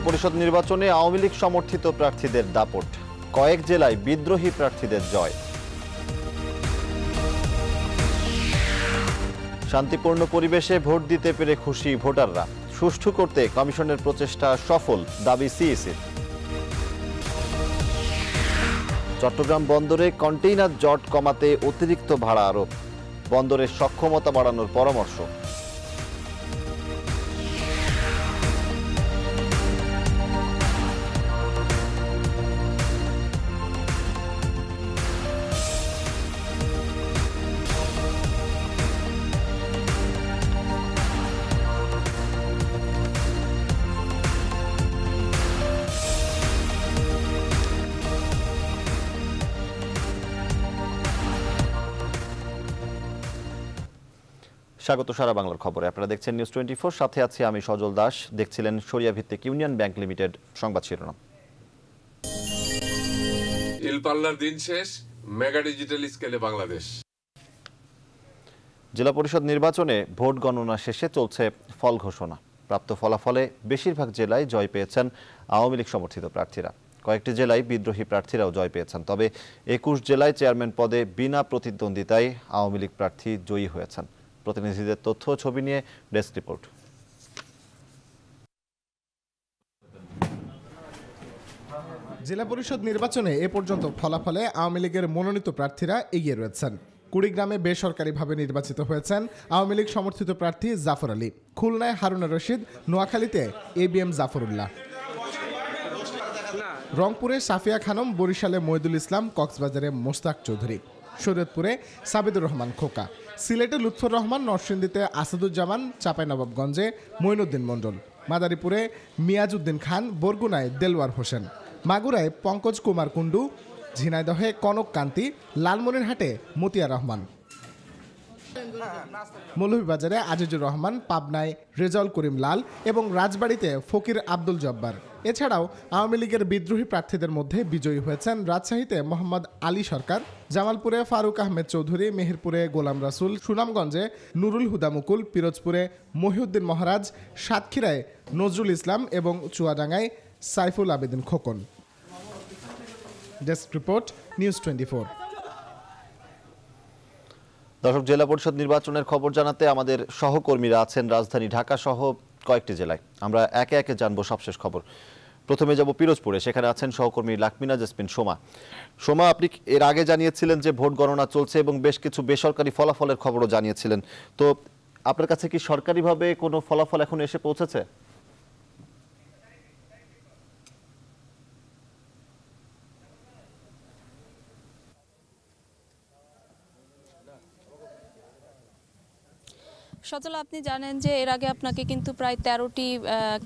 জেলা পরিষদ নির্বাচনে আওয়ামী লীগ সমর্থিত প্রার্থীদের দাপট কয়েক জেলায় বিদ্রোহী প্রার্থীদের জয় শান্তিপূর্ণ পরিবেশে ভোট দিতে পেরে খুশি ভোটাররা সুষ্ঠু করতে কমিশনের প্রচেষ্টা সফল দাবি সিএসির চট্টগ্রাম বন্দরে কন্টেইনার জট কমাতে অতিরিক্ত ভাড়া আরোপ বন্দরের সক্ষমতা বাড়ানোর পরামর্শ স্বাগত সারা বাংলার খবরে আপনারা দেখছেন নিউজ টোয়েন্টি সাথে আছি আমি সজল দাস দেখছিলেন সরিয়া ভিত্তিক ইউনিয়ন ব্যাংক লিমিটেড সংবাদ শিরোনাম ইলপাল্লার দিন শেষ মেগা ডিজিটাল স্কেলে বাংলাদেশ জেলা পরিষদ নির্বাচনে ভোট গণনা শেষে চলছে ফল ঘোষণা প্রাপ্ত ফলাফলে বেশিরভাগ জেলায় জয় পেয়েছেন আওয়ামী লীগ সমর্থিত প্রার্থীরা কয়েকটি জেলায় বিদ্রোহী প্রার্থীরাও জয় পেয়েছেন তবে একুশ জেলায় চেয়ারম্যান পদে বিনা প্রতিদ্বন্দ্বিতায় আওয়ামী লীগ প্রার্থী জয়ী হয়েছেন প্রতিনিধিদের তথ্য ছবি নিয়ে ডেস্ক রিপোর্ট জেলা পরিষদ নির্বাচনে এ পর্যন্ত ফলাফলে আওয়ামী লীগের মনোনীত প্রার্থীরা এগিয়ে রয়েছেন কুড়িগ্রামে বেসরকারিভাবে নির্বাচিত হয়েছেন আওয়ামী লীগ সমর্থিত প্রার্থী জাফর আলী খুলনায় হারুনা রশিদ নোয়াখালীতে এ বি এম জাফরুল্লাহ রংপুরে সাফিয়া খানম বরিশালে মৈদুল ইসলাম কক্সবাজারে মোস্তাক চৌধুরী সৈয়দপুরে সাবিদুর রহমান খোকা সিলেটে লুৎফর রহমান নরসিন্দীতে আসাদুজ্জামান চাঁপাইনবাবগঞ্জে মৈনুদ্দিন মণ্ডল মাদারীপুরে মিয়াজউদ্দিন খান বরগুনায় দেলওয়ার হোসেন মাগুরায় পঙ্কজ কুমার কুণ্ডু ঝিনাইদহে কনক কান্তি লালমনিরহাটে মতিয়া রহমান মৌলভীবাজারে আজিজুর রহমান পাবনায় রেজাউল করিম লাল এবং রাজবাড়িতে ফকির আব্দুল জব্বার এছাড়াও আওয়ামী লীগের বিদ্রোহী প্রার্থীদের মধ্যে বিজয়ী হয়েছেন রাজশাহীতে মোহাম্মদ আলী সরকার জামালপুরে ফারুক আহমেদ চৌধুরী মেহেরপুরে গোলাম রাসুল সুনামগঞ্জে নুরুল হুদা মুকুল পিরোজপুরে মহিউদ্দিন মহারাজ সাতক্ষীরায় নজরুল ইসলাম এবং চুয়াডাঙ্গায় Saiful Abedin Khokon desk report news twenty দর্শক জেলা পরিষদ নির্বাচনের খবর জানাতে আমাদের সহকর্মীরা আছেন রাজধানী ঢাকা সহ কয়েকটি জেলায় আমরা একে একে জানবো সবশেষ খবর প্রথমে যাব পিরোজপুরে সেখানে আছেন সহকর্মী লাকমিনা জেসমিন সোমা সোমা আপনি এর আগে জানিয়েছিলেন যে ভোট গণনা চলছে এবং বেশ কিছু বেসরকারি ফলাফলের খবরও জানিয়েছিলেন তো আপনার কাছে কি সরকারিভাবে কোনো ফলাফল এখন এসে পৌঁছেছে সজল আপনি জানেন যে এর আগে আপনাকে কিন্তু প্রায় তেরোটি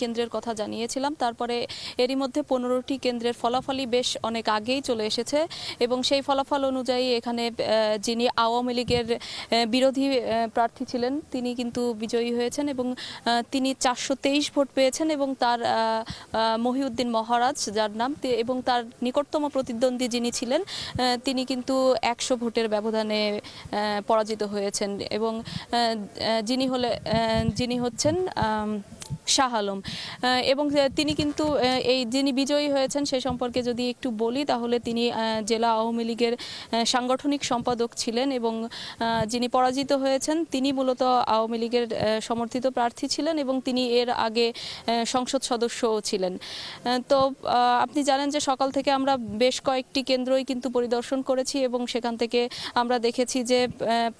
কেন্দ্রের কথা জানিয়েছিলাম তারপরে এরই মধ্যে পনেরোটি কেন্দ্রের ফলাফলই বেশ অনেক আগেই চলে এসেছে এবং সেই ফলাফল অনুযায়ী এখানে যিনি আওয়ামী লীগের বিরোধী প্রার্থী ছিলেন তিনি কিন্তু বিজয়ী হয়েছেন এবং তিনি চারশো তেইশ ভোট পেয়েছেন এবং তার মহিউদ্দিন মহারাজ যার নাম এবং তার নিকটতম প্রতিদ্বন্দ্বী যিনি ছিলেন তিনি কিন্তু একশো ভোটের ব্যবধানে পরাজিত হয়েছেন এবং যিনি হলে যিনি হচ্ছেন শাহ আলম এবং তিনি কিন্তু এই যিনি বিজয়ী হয়েছেন সে সম্পর্কে যদি একটু বলি তাহলে তিনি জেলা আওয়ামী লীগের সাংগঠনিক সম্পাদক ছিলেন এবং যিনি পরাজিত হয়েছেন তিনি মূলত আওয়ামী লীগের সমর্থিত প্রার্থী ছিলেন এবং তিনি এর আগে সংসদ সদস্যও ছিলেন তো আপনি জানেন যে সকাল থেকে আমরা বেশ কয়েকটি কেন্দ্রই কিন্তু পরিদর্শন করেছি এবং সেখান থেকে আমরা দেখেছি যে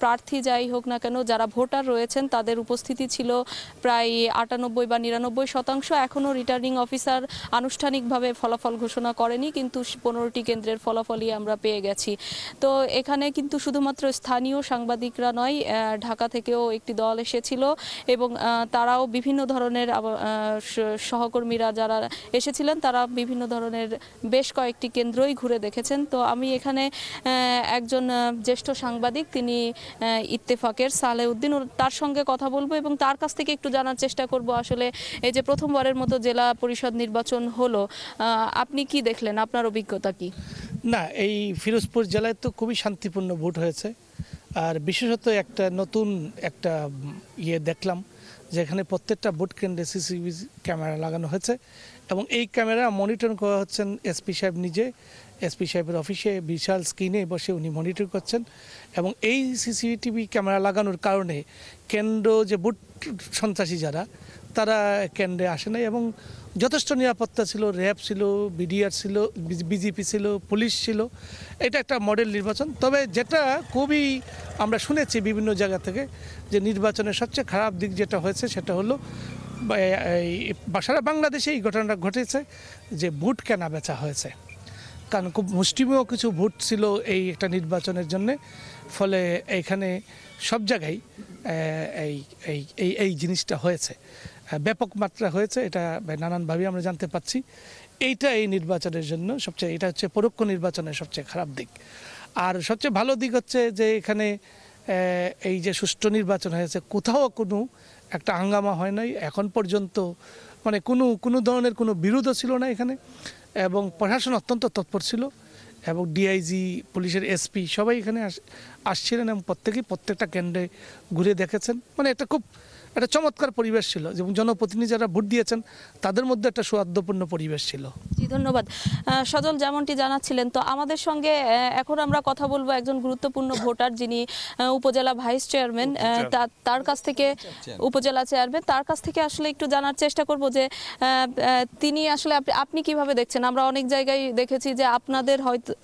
প্রার্থী যাই হোক না কেন যারা ভোটার রয়েছেন তাদের উপস্থিতি ছিল প্রায় আটানব্বই আটানব্বই বা নিরানব্বই শতাংশ এখনও রিটার্নিং অফিসার আনুষ্ঠানিকভাবে ফলাফল ঘোষণা করেনি কিন্তু পনেরোটি কেন্দ্রের ফলাফলই আমরা পেয়ে গেছি তো এখানে কিন্তু শুধুমাত্র স্থানীয় সাংবাদিকরা নয় ঢাকা থেকেও একটি দল এসেছিল এবং তারাও বিভিন্ন ধরনের সহকর্মীরা যারা এসেছিলেন তারা বিভিন্ন ধরনের বেশ কয়েকটি কেন্দ্রই ঘুরে দেখেছেন তো আমি এখানে একজন জ্যেষ্ঠ সাংবাদিক তিনি ইত্তেফাকের সালেউদ্দিন তার সঙ্গে কথা বলবো এবং তার কাছ থেকে একটু জানার চেষ্টা করবো আসলে এই যে প্রথমবারের মতো জেলা পরিষদ নির্বাচন হলো আপনি কি দেখলেন আপনার অভিজ্ঞতা কি না এই ফিরোজপুর জেলায় তো খুবই শান্তিপূর্ণ ভোট হয়েছে আর বিশেষত একটা নতুন একটা ইয়ে দেখলাম যেখানে প্রত্যেকটা ভোট কেন্দ্রে সিসিটিভি ক্যামেরা লাগানো হয়েছে এবং এই ক্যামেরা মনিটর করা হচ্ছেন এসপি সাহেব নিজে এসপি সাহেবের অফিসে বিশাল স্ক্রিনে বসে উনি মনিটর করছেন এবং এই সিসিটিভি ক্যামেরা লাগানোর কারণে কেন্দ্র যে বুট সন্ত্রাসী যারা তারা কেন্দ্রে আসে নাই এবং যথেষ্ট নিরাপত্তা ছিল র্যাব ছিল বিডিআর ছিল বিজেপি ছিল পুলিশ ছিল এটা একটা মডেল নির্বাচন তবে যেটা খুবই আমরা শুনেছি বিভিন্ন জায়গা থেকে যে নির্বাচনের সবচেয়ে খারাপ দিক যেটা হয়েছে সেটা হলো সারা বাংলাদেশে এই ঘটনাটা ঘটেছে যে ভোট কেনা বেচা হয়েছে কারণ খুব মুষ্টিমেয় কিছু ভোট ছিল এই একটা নির্বাচনের জন্য ফলে এখানে সব জায়গায় এই এই এই জিনিসটা হয়েছে ব্যাপক মাত্রা হয়েছে এটা নানানভাবে আমরা জানতে পাচ্ছি এইটা এই নির্বাচনের জন্য সবচেয়ে এটা হচ্ছে পরোক্ষ নির্বাচনের সবচেয়ে খারাপ দিক আর সবচেয়ে ভালো দিক হচ্ছে যে এখানে এই যে সুষ্ঠু নির্বাচন হয়েছে কোথাও কোনো একটা হাঙ্গামা হয় নাই এখন পর্যন্ত মানে কোনো কোনো ধরনের কোনো বিরোধও ছিল না এখানে এবং প্রশাসন অত্যন্ত তৎপর ছিল এবং ডিআইজি পুলিশের এসপি সবাই এখানে আস আসছিলেন এবং প্রত্যেকেই প্রত্যেকটা কেন্দ্রে ঘুরে দেখেছেন মানে একটা খুব একটা চমৎকার পরিবেশ ছিল এবং জনপ্রতিনিধি যারা ভোট দিয়েছেন তাদের মধ্যে একটা সৌহার্দ্যপূর্ণ পরিবেশ ছিল জি ধন্যবাদ সজল যেমনটি জানাচ্ছিলেন তো আমাদের সঙ্গে এখন আমরা কথা বলবো একজন গুরুত্বপূর্ণ ভোটার যিনি উপজেলা ভাইস চেয়ারম্যান তার কাছ থেকে উপজেলা চেয়ারম্যান তার কাছ থেকে আসলে একটু জানার চেষ্টা করব যে তিনি আসলে আপনি কিভাবে দেখছেন আমরা অনেক জায়গায় দেখেছি যে আপনাদের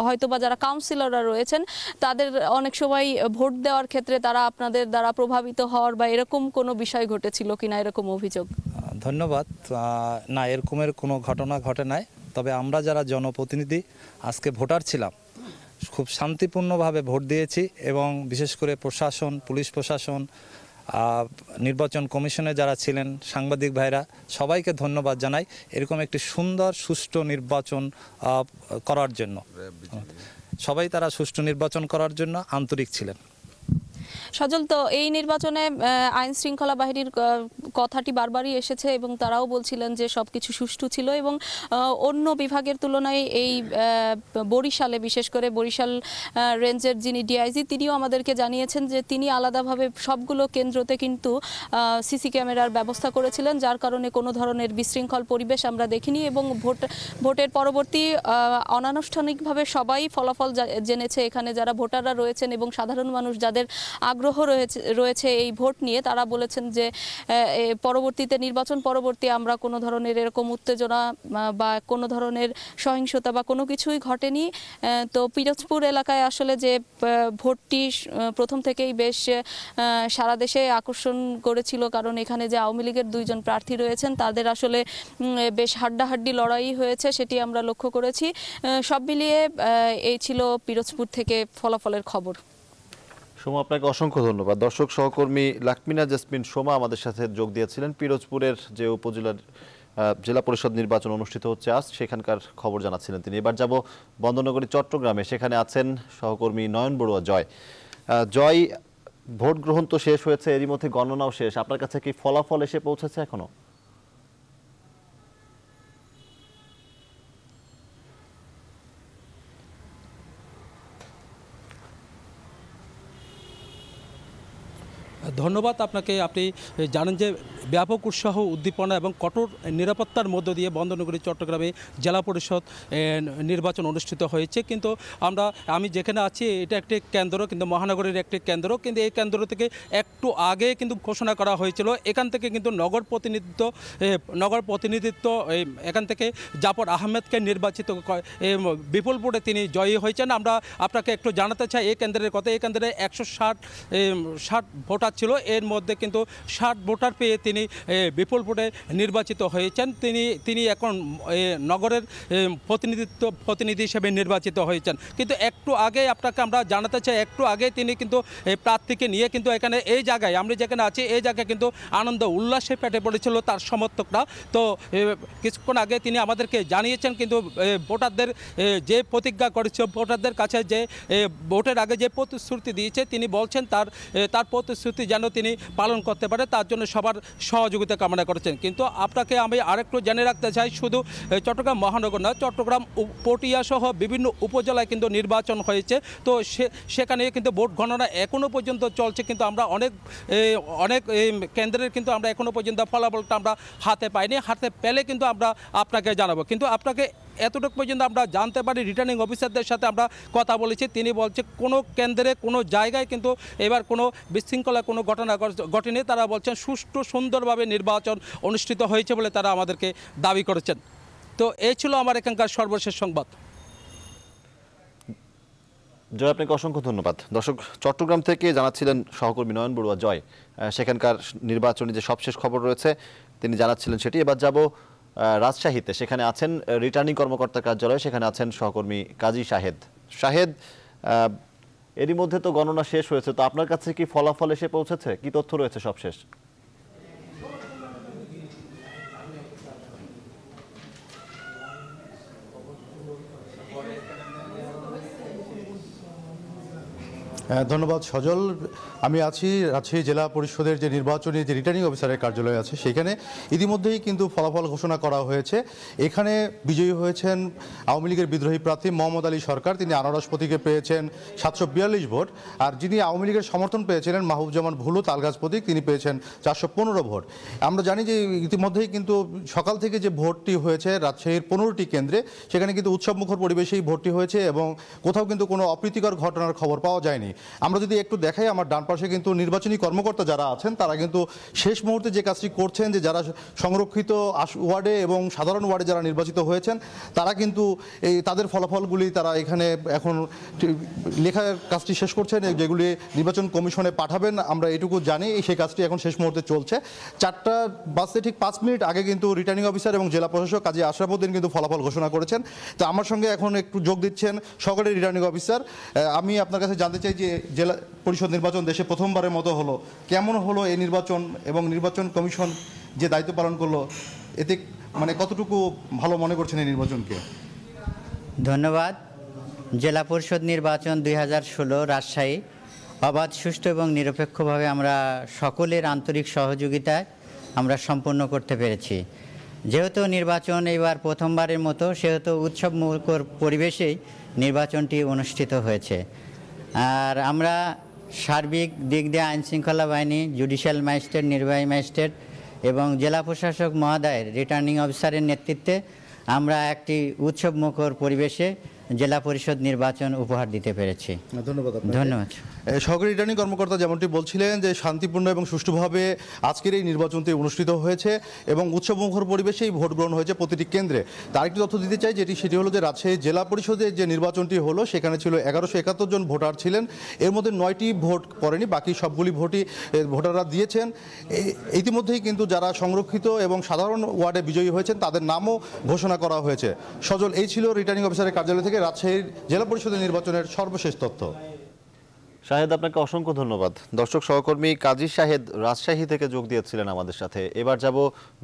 হয়তো বা যারা কাউন্সিলররা রয়েছেন তাদের অনেক সময় ভোট দেওয়ার ক্ষেত্রে তারা আপনাদের দ্বারা প্রভাবিত হওয়ার বা এরকম কোনো বিষয় কোথায় ঘটেছিল কিনা এরকম অভিযোগ ধন্যবাদ না এরকমের কোনো ঘটনা ঘটে নাই তবে আমরা যারা জনপ্রতিনিধি আজকে ভোটার ছিলাম খুব শান্তিপূর্ণভাবে ভোট দিয়েছি এবং বিশেষ করে প্রশাসন পুলিশ প্রশাসন নির্বাচন কমিশনে যারা ছিলেন সাংবাদিক ভাইরা সবাইকে ধন্যবাদ জানাই এরকম একটি সুন্দর সুষ্ঠু নির্বাচন করার জন্য সবাই তারা সুষ্ঠু নির্বাচন করার জন্য আন্তরিক ছিলেন সজল তো এই নির্বাচনে আইন শৃঙ্খলা বাহিনীর কথাটি বারবারই এসেছে এবং তারাও বলছিলেন যে সব কিছু সুষ্ঠু ছিল এবং অন্য বিভাগের তুলনায় এই বরিশালে বিশেষ করে বরিশাল রেঞ্জের যিনি ডিআইজি তিনিও আমাদেরকে জানিয়েছেন যে তিনি আলাদাভাবে সবগুলো কেন্দ্রতে কিন্তু সিসি ক্যামেরার ব্যবস্থা করেছিলেন যার কারণে কোনো ধরনের বিশৃঙ্খল পরিবেশ আমরা দেখিনি এবং ভোট ভোটের পরবর্তী অনানুষ্ঠানিকভাবে সবাই ফলাফল জেনেছে এখানে যারা ভোটাররা রয়েছেন এবং সাধারণ মানুষ যাদের আগ্রহ আগ্রহ রয়েছে রয়েছে এই ভোট নিয়ে তারা বলেছেন যে পরবর্তীতে নির্বাচন পরবর্তী আমরা কোনো ধরনের এরকম উত্তেজনা বা কোনো ধরনের সহিংসতা বা কোনো কিছুই ঘটেনি তো পিরোজপুর এলাকায় আসলে যে ভোটটি প্রথম থেকেই বেশ সারা দেশে আকর্ষণ করেছিল কারণ এখানে যে আওয়ামী লীগের দুইজন প্রার্থী রয়েছেন তাদের আসলে বেশ হাড্ডাহাড্ডি লড়াই হয়েছে সেটি আমরা লক্ষ্য করেছি সব মিলিয়ে এই ছিল পিরোজপুর থেকে ফলাফলের খবর সোমা আপনাকে অসংখ্য ধন্যবাদ দর্শক সহকর্মী লাকমিনা জাসমিন সোমা আমাদের সাথে যোগ দিয়েছিলেন পিরোজপুরের যে উপজেলার জেলা পরিষদ নির্বাচন অনুষ্ঠিত হচ্ছে আজ সেখানকার খবর জানাচ্ছিলেন তিনি এবার যাব বন্দনগরী চট্টগ্রামে সেখানে আছেন সহকর্মী নয়ন বড়ুয়া জয় জয় ভোট গ্রহণ তো শেষ হয়েছে এরই মধ্যে গণনাও শেষ আপনার কাছে কি ফলাফল এসে পৌঁছেছে এখনও ধন্যবাদ আপনাকে আপনি জানেন যে ব্যাপক উৎসাহ উদ্দীপনা এবং কঠোর নিরাপত্তার মধ্য দিয়ে বন্দরনগরী চট্টগ্রামে জেলা পরিষদ নির্বাচন অনুষ্ঠিত হয়েছে কিন্তু আমরা আমি যেখানে আছি এটা একটি কেন্দ্র কিন্তু মহানগরীর একটি কেন্দ্র কিন্তু এই কেন্দ্র থেকে একটু আগে কিন্তু ঘোষণা করা হয়েছিল এখান থেকে কিন্তু নগর প্রতিনিধিত্ব নগর প্রতিনিধিত্ব এখান থেকে জাফর আহমেদকে নির্বাচিত বিপুল বিপুলপুরে তিনি জয়ী হয়েছেন আমরা আপনাকে একটু জানাতে চাই এই কেন্দ্রের কথা এই কেন্দ্রে একশো ষাট ষাট ভোটার ছিল এর মধ্যে কিন্তু ষাট ভোটার পেয়ে তিনি বিপুল ভোটে নির্বাচিত হয়েছেন তিনি তিনি এখন নগরের প্রতিনিধিত্ব প্রতিনিধি হিসেবে নির্বাচিত হয়েছেন কিন্তু একটু আগে আপনাকে আমরা জানাতে চাই একটু আগে তিনি কিন্তু প্রার্থীকে নিয়ে কিন্তু এখানে এই জায়গায় আমরা যেখানে আছি এই জায়গায় কিন্তু আনন্দ উল্লাসে পেটে পড়েছিল তার সমর্থকরা তো কিছুক্ষণ আগে তিনি আমাদেরকে জানিয়েছেন কিন্তু ভোটারদের যে প্রতিজ্ঞা করেছে ভোটারদের কাছে যে ভোটের আগে যে প্রতিশ্রুতি দিয়েছে তিনি বলছেন তার তার প্রতিশ্রুতি যেন তিনি পালন করতে পারে তার জন্য সবার সহযোগিতা কামনা করেছেন কিন্তু আপনাকে আমি আরেকটু জেনে রাখতে চাই শুধু চট্টগ্রাম মহানগর না চট্টগ্রাম পটিয়া সহ বিভিন্ন উপজেলায় কিন্তু নির্বাচন হয়েছে তো সেখানে কিন্তু ভোট গণনা এখনও পর্যন্ত চলছে কিন্তু আমরা অনেক অনেক কেন্দ্রের কিন্তু আমরা এখনও পর্যন্ত ফলাফলটা আমরা হাতে পাইনি হাতে পেলে কিন্তু আমরা আপনাকে জানাবো কিন্তু আপনাকে এতটুকু পর্যন্ত আমরা জানতে পারি রিটার্নিং অফিসারদের সাথে আমরা কথা বলেছি তিনি বলছে কোনো কেন্দ্রে কোনো জায়গায় কিন্তু এবার কোনো বিশৃঙ্খলা কোনো ঘটনা ঘটেনি তারা বলছেন সুষ্ঠু সুন্দরভাবে নির্বাচন অনুষ্ঠিত হয়েছে বলে তারা আমাদেরকে দাবি করেছেন তো এই ছিল আমার এখানকার সর্বশেষ সংবাদ জয় আপনাকে অসংখ্য ধন্যবাদ দর্শক চট্টগ্রাম থেকে জানাচ্ছিলেন সহকর্মী নয়ন বড়ুয়া জয় সেখানকার নির্বাচনী যে সবশেষ খবর রয়েছে তিনি জানাচ্ছিলেন সেটি এবার যাব রাজশাহীতে সেখানে আছেন রিটার্নিং কর্মকর্তার কার্যালয়ে সেখানে আছেন সহকর্মী কাজী শাহেদ শাহেদ এরই মধ্যে তো গণনা শেষ হয়েছে তো আপনার কাছে কি ফলাফল এসে পৌঁছেছে কি তথ্য রয়েছে সবশেষ হ্যাঁ, ধন্যবাদ সজল আমি আছি রাজশাহী জেলা পরিষদের যে নির্বাচনী যে রিটার্নিং অফিসারের কার্যালয় আছে সেখানে ইতিমধ্যেই কিন্তু ফলাফল ঘোষণা করা হয়েছে এখানে বিজয়ী হয়েছেন আওয়ামী লীগের বিদ্রোহী প্রার্থী মোহাম্মদ আলী সরকার তিনি আনারস প্রতীকে পেয়েছেন সাতশো বিয়াল্লিশ ভোট আর যিনি আওয়ামী লীগের সমর্থন পেয়েছিলেন মাহবুবজামান ভুলু তালগাছ প্রতীক তিনি পেয়েছেন চারশো পনেরো ভোট আমরা জানি যে ইতিমধ্যেই কিন্তু সকাল থেকে যে ভোটটি হয়েছে রাজশাহীর পনেরোটি কেন্দ্রে সেখানে কিন্তু উৎসবমুখর পরিবেশেই ভোটটি হয়েছে এবং কোথাও কিন্তু কোনো অপ্রীতিকর ঘটনার খবর পাওয়া যায়নি আমরা যদি একটু দেখাই আমার ডান পাশে কিন্তু নির্বাচনী কর্মকর্তা যারা আছেন তারা কিন্তু শেষ মুহূর্তে যে কাজটি করছেন যে যারা সংরক্ষিত ওয়ার্ডে এবং সাধারণ ওয়ার্ডে যারা নির্বাচিত হয়েছেন তারা কিন্তু এই তাদের ফলাফলগুলি তারা এখানে এখন লেখার কাজটি শেষ করছেন যেগুলি নির্বাচন কমিশনে পাঠাবেন আমরা এটুকু জানি সেই কাজটি এখন শেষ মুহূর্তে চলছে চারটা বাসে ঠিক পাঁচ মিনিট আগে কিন্তু রিটার্নিং অফিসার এবং জেলা প্রশাসক কাজী আশরাফুদ্দিন কিন্তু ফলাফল ঘোষণা করেছেন তো আমার সঙ্গে এখন একটু যোগ দিচ্ছেন সকলের রিটার্নিং অফিসার আমি আপনার কাছে জানতে চাই যে জেলা পরিষদ নির্বাচন দেশে প্রথমবারের মতো হলো কেমন হলো এই নির্বাচন এবং নির্বাচন কমিশন যে দায়িত্ব পালন করলো এতে মানে কতটুকু ভালো মনে করছেন এই নির্বাচনকে ধন্যবাদ জেলা পরিষদ নির্বাচন দুই হাজার ষোলো রাজশাহী অবাধ সুষ্ঠু এবং নিরপেক্ষভাবে আমরা সকলের আন্তরিক সহযোগিতায় আমরা সম্পন্ন করতে পেরেছি যেহেতু নির্বাচন এবার প্রথমবারের মতো সেহেতু উৎসবমূলক পরিবেশেই নির্বাচনটি অনুষ্ঠিত হয়েছে আর আমরা সার্বিক দিক দিয়ে আইনশৃঙ্খলা বাহিনী জুডিশিয়াল ম্যাজিস্ট্রেট নির্বাহী ম্যাজিস্ট্রেট এবং জেলা প্রশাসক মহাদায়ের রিটার্নিং অফিসারের নেতৃত্বে আমরা একটি উৎসবমুখর পরিবেশে জেলা পরিষদ নির্বাচন উপহার দিতে পেরেছি ধন্যবাদ ধন্যবাদ সহকারী রিটার্নিং কর্মকর্তা যেমনটি বলছিলেন যে শান্তিপূর্ণ এবং সুষ্ঠুভাবে আজকের এই নির্বাচনটি অনুষ্ঠিত হয়েছে এবং উৎসবমুখর পরিবেশেই ভোট গ্রহণ হয়েছে প্রতিটি কেন্দ্রে তার একটি তথ্য দিতে চাই যেটি সেটি হলো যে রাজশাহী জেলা পরিষদে যে নির্বাচনটি হলো সেখানে ছিল এগারোশো একাত্তর জন ভোটার ছিলেন এর মধ্যে নয়টি ভোট পড়েনি বাকি সবগুলি ভোটই ভোটাররা দিয়েছেন ইতিমধ্যেই কিন্তু যারা সংরক্ষিত এবং সাধারণ ওয়ার্ডে বিজয়ী হয়েছেন তাদের নামও ঘোষণা করা হয়েছে সজল এই ছিল রিটার্নিং অফিসারের কার্যালয় থেকে রাজশাহীর জেলা পরিষদের নির্বাচনের সর্বশেষ তথ্য শাহেদ আপনাকে অসংখ্য ধন্যবাদ দর্শক সহকর্মী কাজী শাহেদ রাজশাহী থেকে যোগ দিয়েছিলেন আমাদের সাথে এবার যাব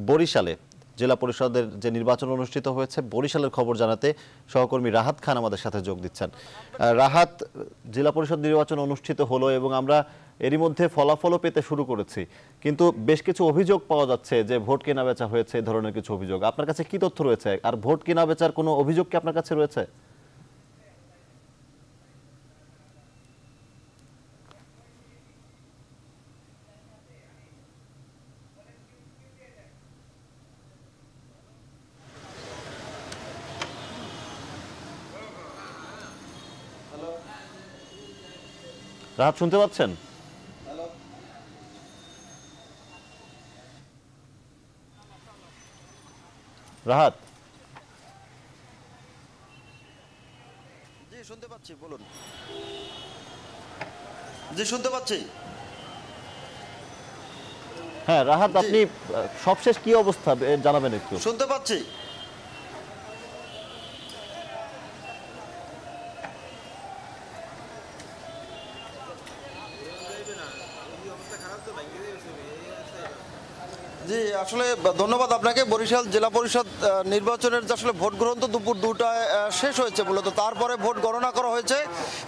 বরিশালে জেলা পরিষদের যে নির্বাচন অনুষ্ঠিত হয়েছে বরিশালের খবর জানাতে সহকর্মী রাহাত খান আমাদের সাথে যোগ দিচ্ছেন রাহাত জেলা পরিষদ নির্বাচন অনুষ্ঠিত হলো এবং আমরা এরই মধ্যে ফলাফলও পেতে শুরু করেছি কিন্তু বেশ কিছু অভিযোগ পাওয়া যাচ্ছে যে ভোট কেনা বেচা হয়েছে এই ধরনের কিছু অভিযোগ আপনার কাছে কি তথ্য রয়েছে আর ভোট কেনা বেচার কোনো অভিযোগ কি আপনার কাছে রয়েছে রাহাত শুনতে পাচ্ছেন রাহাত জি শুনতে পাচ্ছি বলুন জি শুনতে পাচ্ছি হ্যাঁ রাহাত আপনি সবশেষ কি অবস্থা জানাবেন একটু শুনতে পাচ্ছি জি আসলে ধন্যবাদ আপনাকে বরিশাল জেলা পরিষদ নির্বাচনের আসলে ভোট গ্রহণ তো দুপুর দুটায় শেষ হয়েছে মূলত তারপরে ভোট গণনা করা হয়েছে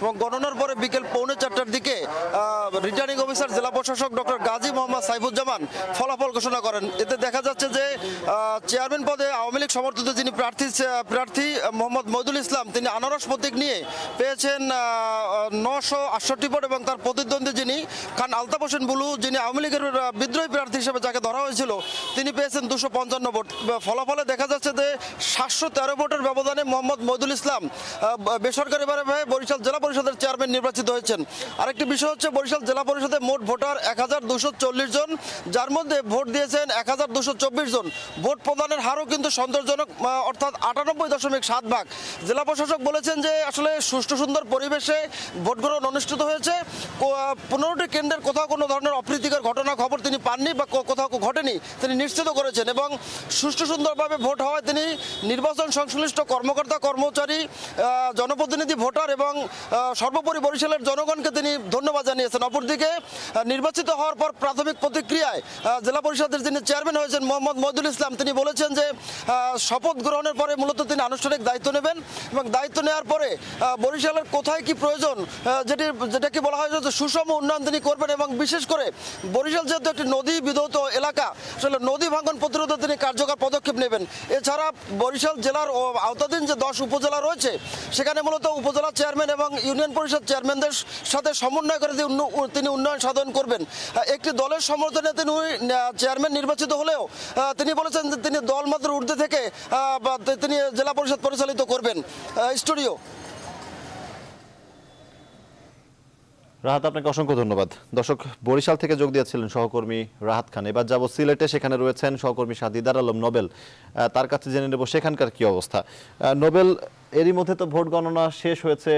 এবং গণনার পরে বিকেল পৌনে চারটার দিকে রিটার্নিং অফিসার জেলা প্রশাসক ডক্টর গাজী মোহাম্মদ সাইফুজ্জামান ফলাফল ঘোষণা করেন এতে দেখা যাচ্ছে যে চেয়ারম্যান পদে আওয়ামী লীগ সমর্থিত যিনি প্রার্থী প্রার্থী মোহাম্মদ মদুল ইসলাম তিনি আনারস প্রতীক নিয়ে পেয়েছেন নশো আটষট্টি ভোট এবং তার প্রতিদ্বন্দ্বী যিনি খান আলতাফ হোসেন বুলু যিনি আওয়ামী লীগের বিদ্রোহী প্রার্থী হিসেবে যাকে ধরা হয়েছিল তিনি পেয়েছেন দুশো পঞ্চান্ন ভোট ফলাফলে দেখা যাচ্ছে যে সাতশো তেরো ভোটের ব্যবধানে মোহাম্মদ মহিদুল ইসলাম বেসরকারিভাবে বরিশাল জেলা পরিষদের চেয়ারম্যান নির্বাচিত হয়েছেন আরেকটি বিষয় হচ্ছে বরিশাল জেলা পরিষদে মোট ভোটার এক জন যার মধ্যে ভোট দিয়েছেন এক জন ভোট প্রদানের হারও কিন্তু সন্তোষজনক অর্থাৎ আটানব্বই দশমিক সাত ভাগ জেলা প্রশাসক বলেছেন যে আসলে সুষ্ঠু সুন্দর পরিবেশে ভোট গ্রহণ অনুষ্ঠিত হয়েছে পনেরোটি কেন্দ্রের কোথাও কোনো ধরনের অপ্রীতিকর ঘটনা খবর তিনি পাননি বা কোথাও ঘটেনি তিনি নিশ্চিত করেছেন এবং সুষ্ঠু সুন্দরভাবে ভোট হওয়ায় তিনি নির্বাচন সংশ্লিষ্ট কর্মকর্তা কর্ম কর্মচারী জনপ্রতিনিধি ভোটার এবং সর্বোপরি বরিশালের জনগণকে তিনি ধন্যবাদ জানিয়েছেন অপরদিকে নির্বাচিত হওয়ার পর প্রাথমিক প্রতিক্রিয়ায় জেলা পরিষদের যিনি চেয়ারম্যান হয়েছেন মোহাম্মদ মজুল ইসলাম তিনি বলেছেন যে শপথ গ্রহণের পরে মূলত তিনি আনুষ্ঠানিক দায়িত্ব নেবেন এবং দায়িত্ব নেওয়ার পরে বরিশালের কোথায় কি প্রয়োজন যেটি যেটাকে বলা হয় যে সুষম উন্নয়ন তিনি করবেন এবং বিশেষ করে বরিশাল যেহেতু একটি নদী বিধৌত এলাকা আসলে নদী ভাঙন প্রতিরোধে তিনি কার্যকর পদক্ষেপ নেবেন এছাড়া বরিশাল জেলার আওতাধীন যে দশ উপজেলা রয়েছে সেখানে মূলত উপজেলা চেয়ারম্যান এবং ইউনিয়ন পরিষদ চেয়ারম্যানদের সাথে সমন্বয় করে তিনি উন্নয়ন সাধন করবেন একটি দলের সমর্থনে তিনি চেয়ারম্যান নির্বাচিত হলেও তিনি বলেছেন যে তিনি দল মাত্র উর্ধে থেকে তিনি জেলা পরিষদ পরিচালিত করবেন স্টুডিও রাহাত আপনাকে অসংখ্য ধন্যবাদ দর্শক বরিশাল থেকে যোগ দিয়েছিলেন সহকর্মী রাহাত খান এবার যাব সিলেটে সেখানে রয়েছেন সহকর্মী সাদিদার আলম নোবেল তার কাছে জেনে নেব সেখানকার কি অবস্থা নোবেল এরই মধ্যে তো ভোট গণনা শেষ হয়েছে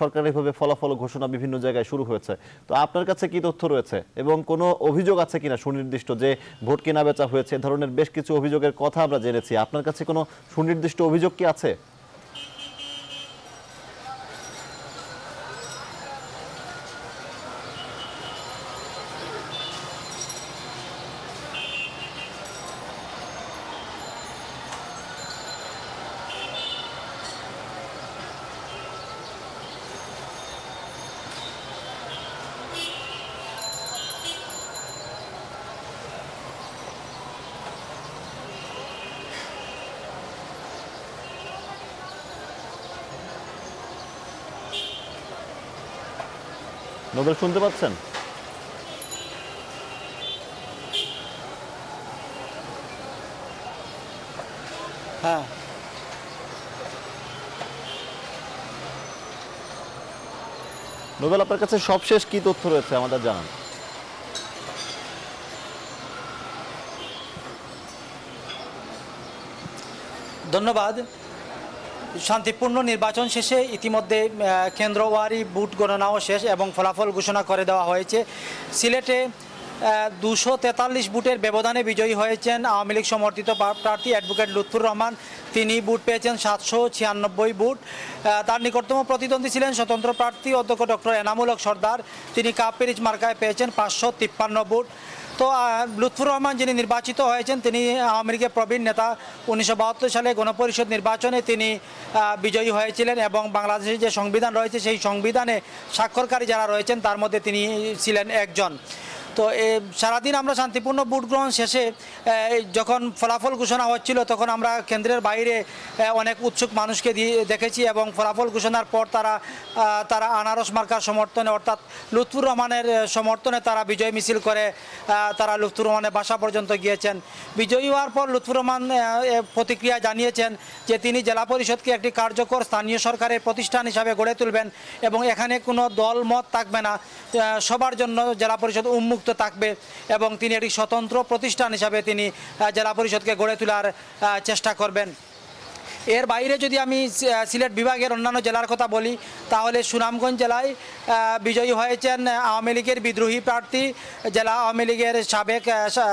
সরকারিভাবে ফলাফল ঘোষণা বিভিন্ন জায়গায় শুরু হয়েছে তো আপনার কাছে কি তথ্য রয়েছে এবং কোনো অভিযোগ আছে কিনা সুনির্দিষ্ট যে ভোট কেনা বেচা হয়েছে ধরনের বেশ কিছু অভিযোগের কথা আমরা জেনেছি আপনার কাছে কোনো সুনির্দিষ্ট অভিযোগ কি আছে নোবেল শুনতে পাচ্ছেন হ্যাঁ নোবেল আপনার কাছে সবশেষ কি তথ্য রয়েছে আমাদের জানান ধন্যবাদ শান্তিপূর্ণ নির্বাচন শেষে ইতিমধ্যে কেন্দ্রওয়ারি ভোট গণনাও শেষ এবং ফলাফল ঘোষণা করে দেওয়া হয়েছে সিলেটে দুশো তেতাল্লিশ বুটের ব্যবধানে বিজয়ী হয়েছেন আওয়ামী লীগ সমর্থিত প্রার্থী অ্যাডভোকেট লুৎফুর রহমান তিনি বুট পেয়েছেন সাতশো ছিয়ানব্বই বুট তার নিকটতম প্রতিদ্বন্দ্বী ছিলেন স্বতন্ত্র প্রার্থী অধ্যক্ষ ডক্টর এনামুলক সর্দার তিনি কাপ পেরিজ মার্কায় পেয়েছেন পাঁচশো তিপ্পান্ন বুট তো লুৎফুর রহমান যিনি নির্বাচিত হয়েছেন তিনি আওয়ামী লীগের প্রবীণ নেতা উনিশশো সালে গণপরিষদ নির্বাচনে তিনি বিজয়ী হয়েছিলেন এবং বাংলাদেশের যে সংবিধান রয়েছে সেই সংবিধানে স্বাক্ষরকারী যারা রয়েছেন তার মধ্যে তিনি ছিলেন একজন তো সারাদিন আমরা শান্তিপূর্ণ ভোট গ্রহণ শেষে যখন ফলাফল ঘোষণা হচ্ছিল তখন আমরা কেন্দ্রের বাইরে অনেক উৎসুক মানুষকে দিয়ে দেখেছি এবং ফলাফল ঘোষণার পর তারা তারা আনারস মার্কার সমর্থনে অর্থাৎ লুৎফুর রহমানের সমর্থনে তারা বিজয় মিছিল করে তারা লুৎফুর রহমানের বাসা পর্যন্ত গিয়েছেন বিজয়ী হওয়ার পর লুৎফুর রহমান প্রতিক্রিয়া জানিয়েছেন যে তিনি জেলা পরিষদকে একটি কার্যকর স্থানীয় সরকারের প্রতিষ্ঠান হিসাবে গড়ে তুলবেন এবং এখানে কোনো দল মত থাকবে না সবার জন্য জেলা পরিষদ উন্মুক্ত যুক্ত থাকবে এবং তিনি একটি স্বতন্ত্র প্রতিষ্ঠান হিসাবে তিনি জেলা পরিষদকে গড়ে তোলার চেষ্টা করবেন এর বাইরে যদি আমি সিলেট বিভাগের অন্যান্য জেলার কথা বলি তাহলে সুনামগঞ্জ জেলায় বিজয়ী হয়েছেন আওয়ামী লীগের বিদ্রোহী প্রার্থী জেলা আওয়ামী লীগের সাবেক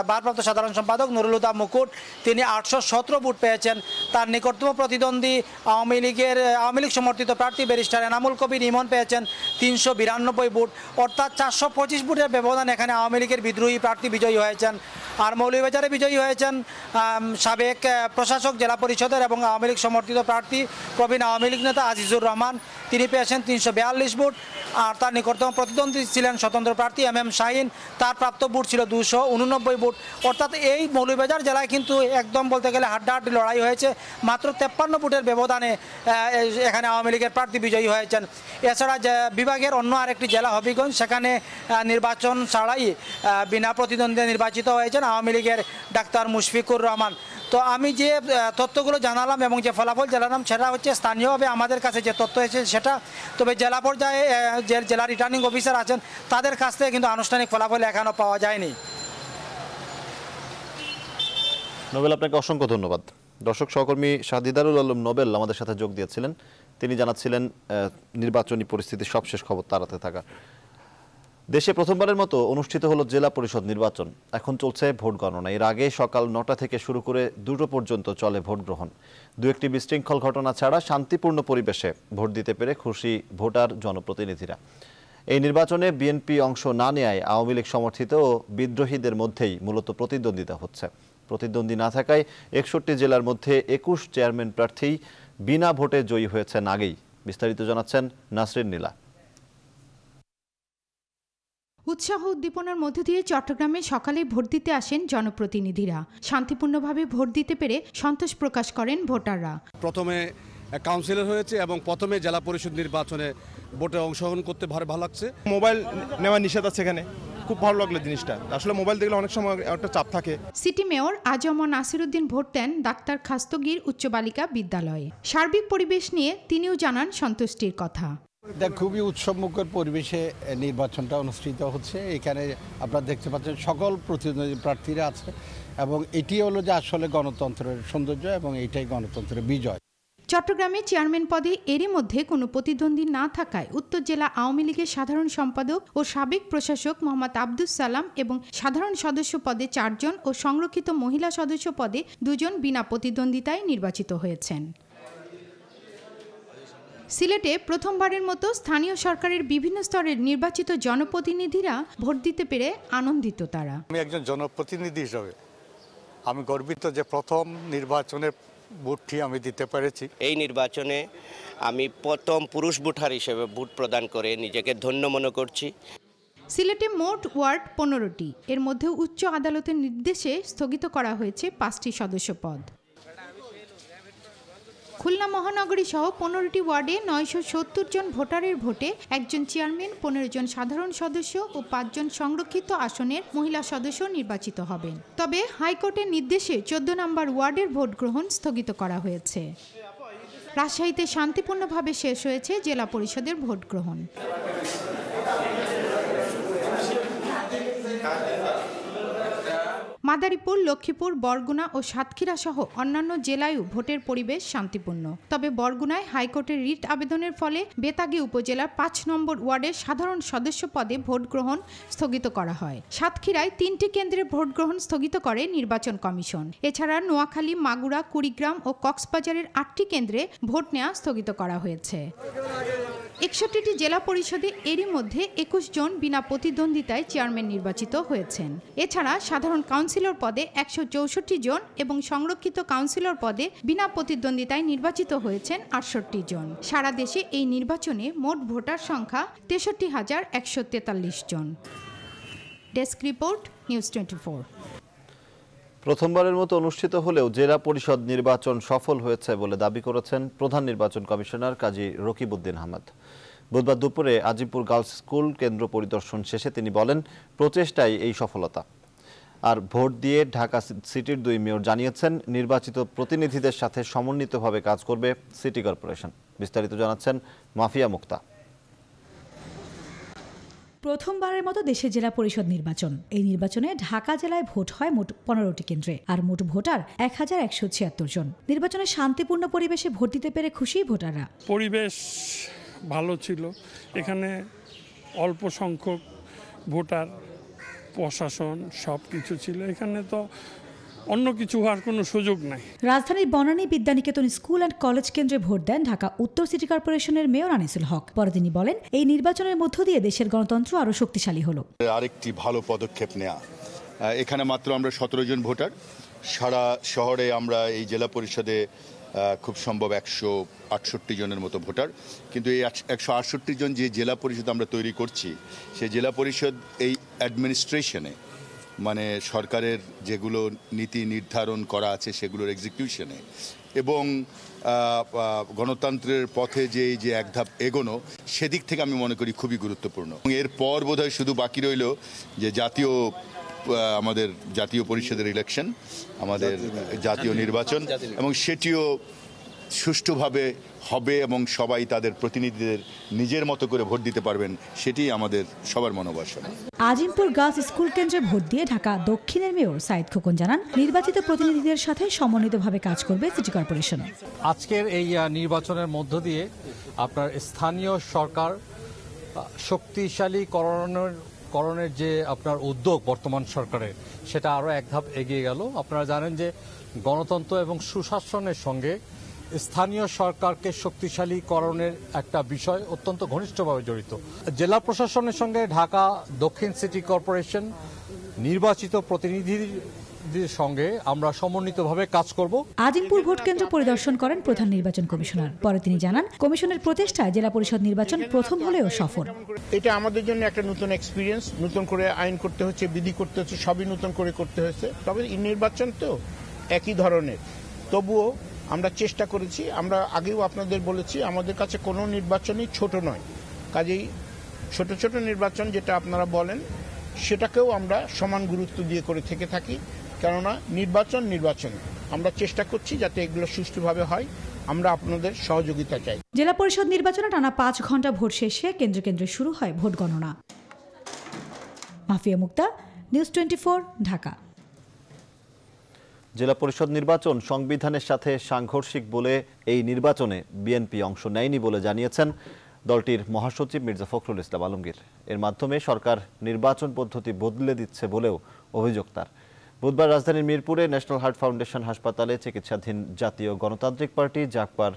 ভারপ্রাপ্ত সাধারণ সম্পাদক নুরুলুদা মুকুট তিনি আটশো সতেরো ভোট পেয়েছেন তার নিকটতম প্রতিদ্বন্দ্বী আওয়ামী লীগের আওয়ামী লীগ সমর্থিত প্রার্থী ব্যারিস্টার এনামুল কবির ইমন পেয়েছেন তিনশো বিরানব্বই ভোট অর্থাৎ চারশো পঁচিশ ভোটের ব্যবধান এখানে আওয়ামী লীগের বিদ্রোহী প্রার্থী বিজয়ী হয়েছেন আর মৌলভীবাজারে বিজয়ী হয়েছেন সাবেক প্রশাসক জেলা পরিষদের এবং আওয়ামী লীগ সমর্থিত প্রার্থী প্রবীণ আওয়ামী লীগ নেতা আজিজুর রহমান তিনি পেয়েছেন তিনশো ভোট আর তার নিকটতম প্রতিদ্বন্দ্বী ছিলেন স্বতন্ত্র প্রার্থী এম এম শাহিন তার প্রাপ্ত ভোট ছিল দুশো উননব্বই ভোট অর্থাৎ এই মৌলভীবাজার জেলায় কিন্তু একদম বলতে গেলে হাড্ডাহাড্ডি লড়াই হয়েছে মাত্র তেপ্পান্ন ভোটের ব্যবধানে এখানে আওয়ামী লীগের প্রার্থী বিজয়ী হয়েছেন এছাড়া বিভাগের অন্য আরেকটি জেলা হবিগঞ্জ সেখানে নির্বাচন ছাড়াই বিনা প্রতিদ্বন্দ্বী নির্বাচিত হয়েছেন আওয়ামী লীগের ডাক্তার মুশফিকুর রহমান তো আমি যে তথ্যগুলো জানালাম এবং যে ফলাফল জানালাম সেটা হচ্ছে স্থানীয়ভাবে আমাদের কাছে যে তথ্য এসেছে সেটা তবে জেলা পর্যায়ে জেলা রিটার্নিং অফিসার আছেন তাদের কাছ থেকে কিন্তু আনুষ্ঠানিক ফলাফল এখনও পাওয়া যায়নি নোবেল আপনাকে অসংখ্য ধন্যবাদ দর্শক সহকর্মী সাদিদারুল আলম নোবেল আমাদের সাথে যোগ দিয়েছিলেন তিনি জানাচ্ছিলেন নির্বাচনী পরিস্থিতির সবশেষ খবর তাড়াতে থাকা দেশে প্রথমবারের মতো অনুষ্ঠিত হলো জেলা পরিষদ নির্বাচন এখন চলছে ভোট গণনা এর আগে সকাল নটা থেকে শুরু করে দুটো পর্যন্ত চলে ভোট গ্রহণ দু একটি বিশৃঙ্খল ঘটনা ছাড়া শান্তিপূর্ণ পরিবেশে ভোট দিতে পেরে খুশি ভোটার জনপ্রতিনিধিরা এই নির্বাচনে বিএনপি অংশ না নেয় আওয়ামী লীগ সমর্থিত ও বিদ্রোহীদের মধ্যেই মূলত প্রতিদ্বন্দ্বিতা হচ্ছে প্রতিদ্বন্দ্বী না থাকায় একষট্টি জেলার মধ্যে একুশ চেয়ারম্যান প্রার্থী বিনা ভোটে জয়ী হয়েছেন আগেই বিস্তারিত জানাচ্ছেন নাসরিন নীলা উৎসাহ উদ্দীপনার মধ্য দিয়ে চট্টগ্রামে সকালে ভোট দিতে আসেন জনপ্রতিনিধিরা শান্তিপূর্ণভাবে ভোট দিতে পেরে সন্তোষ প্রকাশ করেন ভোটাররা প্রথমে কাউন্সিলর হয়েছে এবং প্রথমে জেলা পরিষদ নির্বাচনে ভোটে অংশগ্রহণ করতে ভালো ভালো লাগছে মোবাইল নেওয়া নিষেধ আছে এখানে খুব ভালো লাগলো জিনিসটা আসলে মোবাইল দেখলে অনেক সময় একটা চাপ থাকে city mayor Azam Nasiruddin vote দেন ডাক্তার খাস্তগীর উচ্চ বালিকা বিদ্যালয়ে সার্বিক পরিবেশ নিয়ে তিনিও জানান সন্তুষ্টির কথা দেখ খুবই উৎসবমুখর পরিবেশে নির্বাচনটা অনুষ্ঠিত হচ্ছে এখানে আপনারা দেখতে পাচ্ছেন সকল প্রতিদ্বন্দ্বী প্রার্থীরা আছে এবং এটি হলো যে আসলে গণতন্ত্রের সৌন্দর্য এবং এটাই গণতন্ত্রের বিজয় চট্টগ্রামে চেয়ারম্যান পদে এরই মধ্যে কোনো প্রতিদ্বন্দ্বী না থাকায় উত্তর জেলা আওয়ামী লীগের সাধারণ সম্পাদক ও সাবেক প্রশাসক মোহাম্মদ আব্দুস সালাম এবং সাধারণ সদস্য পদে চারজন ও সংরক্ষিত মহিলা সদস্য পদে দুজন বিনা প্রতিদ্বন্দ্বিতায় নির্বাচিত হয়েছেন সিলেটে প্রথমবারের মতো স্থানীয় সরকারের বিভিন্ন স্তরের নির্বাচিত জনপ্রতিনিধিরা ভোট দিতে পেরে আনন্দিত তারা আমি একজন জনপ্রতিনিধি হিসাবে আমি গর্বিত যে প্রথম নির্বাচনের ভোটটি আমি দিতে পেরেছি এই নির্বাচনে আমি প্রথম পুরুষ ভোটার হিসেবে ভোট প্রদান করে নিজেকে ধন্য মনে করছি সিলেটে মোট ওয়ার্ড পনেরোটি এর মধ্যে উচ্চ আদালতের নির্দেশে স্থগিত করা হয়েছে পাঁচটি সদস্য পদ খুলনা মহানগরী সহ পনেরোটি ওয়ার্ডে নয়শো সত্তর জন ভোটারের ভোটে একজন চেয়ারম্যান পনেরো জন সাধারণ সদস্য ও পাঁচজন সংরক্ষিত আসনের মহিলা সদস্য নির্বাচিত হবেন তবে হাইকোর্টের নির্দেশে চোদ্দ নম্বর ওয়ার্ডের ভোট গ্রহণ স্থগিত করা হয়েছে রাজশাহীতে শান্তিপূর্ণভাবে শেষ হয়েছে জেলা পরিষদের ভোট গ্রহণ মাদারীপুর লক্ষ্মীপুর বরগুনা ও সাতক্ষীরা সহ অন্যান্য জেলায়ও ভোটের পরিবেশ শান্তিপূর্ণ তবে বরগুনায় হাইকোর্টের রিট আবেদনের ফলে বেতাগী উপজেলার পাঁচ নম্বর ওয়ার্ডের সাধারণ সদস্য পদে ভোট গ্রহণ স্থগিত করা হয় সাতক্ষীরায় তিনটি কেন্দ্রে ভোট গ্রহণ স্থগিত করে নির্বাচন কমিশন এছাড়া নোয়াখালী মাগুরা কুড়িগ্রাম ও কক্সবাজারের আটটি কেন্দ্রে ভোট নেওয়া স্থগিত করা হয়েছে একষট্টিটি জেলা পরিষদে এরই মধ্যে একুশ জন বিনা প্রতিদ্বন্দ্বিতায় চেয়ারম্যান নির্বাচিত হয়েছেন এছাড়া সাধারণ কাউন্সিলর পদে একশো চৌষট্টি জন এবং সংরক্ষিত কাউন্সিলর পদে বিনা প্রতিদ্বন্দ্বিতায় নির্বাচিত হয়েছেন আটষট্টি জন সারা দেশে এই নির্বাচনে মোট ভোটার সংখ্যা তেষট্টি হাজার একশো তেতাল্লিশ জন ডেস্ক রিপোর্ট নিউজ টোয়েন্টি প্রথমবারের মতো অনুষ্ঠিত হলেও জেলা পরিষদ নির্বাচন সফল হয়েছে বলে দাবি করেছেন প্রধান নির্বাচন কমিশনার কাজী রকিবউদ্দিন আহমদ বুধবার দুপুরে আজিমপুর গার্লস স্কুল কেন্দ্র পরিদর্শন শেষে তিনি বলেন প্রচেষ্টাই এই সফলতা আর ভোট দিয়ে ঢাকা সিটির দুই মেয়র জানিয়েছেন নির্বাচিত প্রতিনিধিদের সাথে সমন্বিতভাবে কাজ করবে সিটি কর্পোরেশন বিস্তারিত জানাচ্ছেন মাফিয়া মুক্তা প্রথমবারের মতো দেশের জেলা পরিষদ নির্বাচন এই নির্বাচনে ঢাকা জেলায় ভোট হয় মোট পনেরোটি কেন্দ্রে আর মোট ভোটার এক হাজার একশো ছিয়াত্তর জন নির্বাচনে শান্তিপূর্ণ পরিবেশে ভোট দিতে পেরে খুশি ভোটাররা পরিবেশ ভালো ছিল এখানে অল্প সংখ্যক ভোটার প্রশাসন সব কিছু ছিল এখানে তো অন্য কিছু হওয়ার কোনো সুযোগ নাই রাজধানীর Banani Bidyaniketan school and college কেন্দ্রে ভোট দেন ঢাকা উত্তর সিটি কর্পোরেশনের মেয়র আনিসুল হক পরে তিনি বলেন এই নির্বাচনের মধ্য দিয়ে দেশের গণতন্ত্র আরও শক্তিশালী হলো আরেকটি ভালো পদক্ষেপ নেওয়া এখানে মাত্র আমরা সতেরো জন ভোটার সারা শহরে আমরা এই জেলা পরিষদে খুব সম্ভব একশো আটষট্টি জনের মতো ভোটার কিন্তু এই একশো আটষট্টি জন যে জেলা পরিষদ আমরা তৈরি করছি সেই জেলা পরিষদ এই অ্যাডমিনিস্ট্রেশনে মানে সরকারের যেগুলো নীতি নির্ধারণ করা আছে সেগুলোর এক্সিকিউশনে এবং গণতন্ত্রের পথে যেই যে এক ধাপ এগোনো সেদিক থেকে আমি মনে করি খুবই গুরুত্বপূর্ণ এরপর বোধহয় শুধু বাকি রইল যে জাতীয় আমাদের জাতীয় পরিষদের ইলেকশন আমাদের জাতীয় নির্বাচন এবং সেটিও সুষ্ঠুভাবে হবে এবং সবাই তাদের প্রতিনিধিদের নিজের মতো করে ভোট দিতে পারবেন সেটি আমাদের সবার মনোবাসনা আজিমপুর গার্লস স্কুল কেন্দ্রে ভোট দিয়ে ঢাকা দক্ষিণের মেয়র সাইদ খোকন জানান নির্বাচিত প্রতিনিধিদের সাথে সমন্বিতভাবে কাজ করবে সিটি কর্পোরেশন আজকের এই নির্বাচনের মধ্য দিয়ে আপনার স্থানীয় সরকার শক্তিশালী করণের করণের যে আপনার উদ্যোগ বর্তমান সরকারের সেটা আরও এক ধাপ এগিয়ে গেল আপনারা জানেন যে গণতন্ত্র এবং সুশাসনের সঙ্গে স্থানীয় সরকারকে শক্তিশালীকরণের একটা বিষয় অত্যন্ত ঘনিষ্ঠভাবে জড়িত জেলা প্রশাসনের সঙ্গে ঢাকা দক্ষিণ সিটি কর্পোরেশন নির্বাচিত প্রতিনিধিদের সঙ্গে আমরা সমন্বিতভাবে কাজ করব আজিমপুর ভোট কেন্দ্র পরিদর্শন করেন প্রধান নির্বাচন কমিশনার পরে তিনি জানান কমিশনের প্রচেষ্টায় জেলা পরিষদ নির্বাচন প্রথম হলেও সফল এটা আমাদের জন্য একটা নতুন এক্সপিরিয়েন্স নতুন করে আইন করতে হচ্ছে বিধি করতে হচ্ছে সবই নতুন করে করতে হয়েছে তবে নির্বাচন তো একই ধরনের তবুও আমরা চেষ্টা করেছি আমরা আগেও আপনাদের বলেছি আমাদের কাছে কোনো নির্বাচনই ছোট নয় কাজেই ছোট ছোট নির্বাচন যেটা আপনারা বলেন সেটাকেও আমরা সমান গুরুত্ব দিয়ে করে থেকে থাকি কেননা নির্বাচন নির্বাচন আমরা চেষ্টা করছি যাতে এগুলো সুষ্ঠুভাবে হয় আমরা আপনাদের সহযোগিতা চাই জেলা পরিষদ নির্বাচনে টানা পাঁচ ঘন্টা ভোট শেষে কেন্দ্র কেন্দ্রে শুরু হয় ভোট গণনা মাফিয়া মুক্তা নিউজ টোয়েন্টি ঢাকা জেলা পরিষদ নির্বাচন সংবিধানের সাথে সাংঘর্ষিক বলে এই নির্বাচনে বিএনপি অংশ নেয়নি বলে জানিয়েছেন দলটির মহাসচিব মির্জা ফখরুল ইসলাম আলমগীর এর মাধ্যমে সরকার নির্বাচন পদ্ধতি বদলে দিচ্ছে বলেও অভিযোগ তার বুধবার রাজধানীর মিরপুরে ন্যাশনাল হার্ট ফাউন্ডেশন হাসপাতালে চিকিৎসাধীন জাতীয় গণতান্ত্রিক পার্টি জাকপার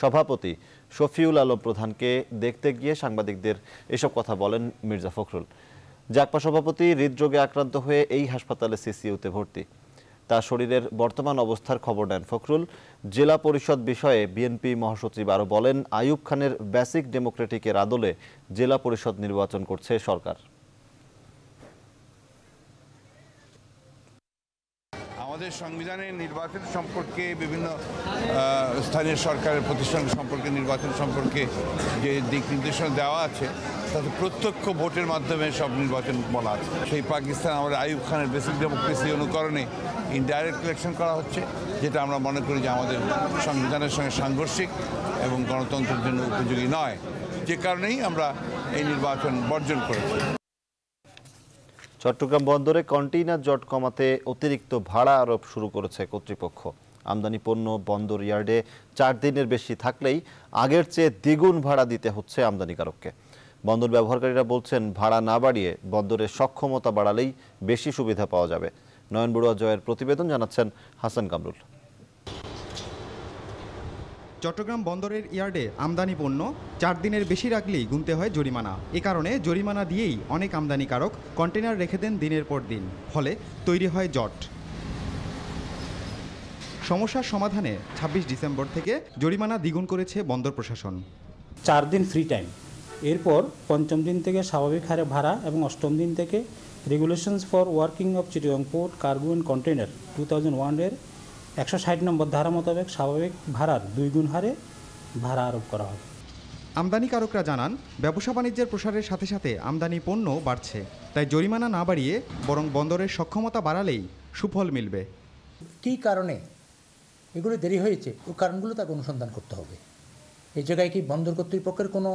সভাপতি শফিউল আলম প্রধানকে দেখতে গিয়ে সাংবাদিকদের এসব কথা বলেন মির্জা ফখরুল জাকপা সভাপতি হৃদরোগে আক্রান্ত হয়ে এই হাসপাতালে সিসিউতে ভর্তি তার শরীরের বর্তমান অবস্থার খবর নেন ফখরুল জেলা পরিষদ বিষয়ে বিএনপি মহাসচিব আরও বলেন আয়ুব খানের বেসিক ডেমোক্রেটিকের আদলে জেলা পরিষদ নির্বাচন করছে সরকার আমাদের সংবিধানের নির্বাচন সম্পর্কে বিভিন্ন স্থানীয় সরকারের প্রতিষ্ঠান সম্পর্কে নির্বাচন সম্পর্কে যে দিক নির্দেশনা দেওয়া আছে তাতে প্রত্যক্ষ ভোটের মাধ্যমে সব নির্বাচন বলা আছে সেই পাকিস্তান আমাদের আইব খানের বেসিক ডেমোক্রেসি অনুকরণে ইনডাইরেক্ট ইলেকশন করা হচ্ছে যেটা আমরা মনে করি যে আমাদের সংবিধানের সঙ্গে সাংঘর্ষিক এবং গণতন্ত্রের জন্য উপযোগী নয় যে কারণেই আমরা এই নির্বাচন বর্জন করেছি চট্টগ্রাম বন্দরে কন্টেইনার জট কমাতে অতিরিক্ত ভাড়া আরোপ শুরু করেছে কর্তৃপক্ষ আমদানি পণ্য বন্দর ইয়ার্ডে চার দিনের বেশি থাকলেই আগের চেয়ে দ্বিগুণ ভাড়া দিতে হচ্ছে আমদানিকারককে বন্দর ব্যবহারকারীরা বলছেন ভাড়া না বাড়িয়ে বন্দরের সক্ষমতা বাড়ালেই বেশি সুবিধা পাওয়া যাবে নয়ন বড়ুয়া জয়ের প্রতিবেদন জানাচ্ছেন হাসান কামরুল চট্টগ্রাম বন্দরের ইয়ার্ডে আমদানি পণ্য চার দিনের বেশি রাখলেই গুনতে হয় জরিমানা এ কারণে জরিমানা দিয়েই অনেক আমদানিকারক কন্টেনার রেখে দেন দিনের পর দিন ফলে তৈরি হয় জট সমস্যার সমাধানে ২৬ ডিসেম্বর থেকে জরিমানা দ্বিগুণ করেছে বন্দর প্রশাসন চার দিন ফ্রি টাইম এরপর পঞ্চম দিন থেকে স্বাভাবিক হারে ভাড়া এবং অষ্টম দিন থেকে regulations for working of Chittagong port cargo and container two thousand ওয়ানের একশো ষাট নম্বর ধারা মোতাবেক স্বাভাবিক ভাড়ার দুই গুণ হারে ভাড়া আরোপ করা হবে আমদানিকারকরা জানান ব্যবসা বাণিজ্যের প্রসারের সাথে সাথে আমদানি পণ্য বাড়ছে তাই জরিমানা না বাড়িয়ে বরং বন্দরের সক্ষমতা বাড়ালেই সুফল মিলবে কী কারণে এগুলো দেরি হয়েছে ওই কারণগুলো তাকে অনুসন্ধান করতে হবে এই জায়গায় কি বন্দর কর্তৃপক্ষের কোনো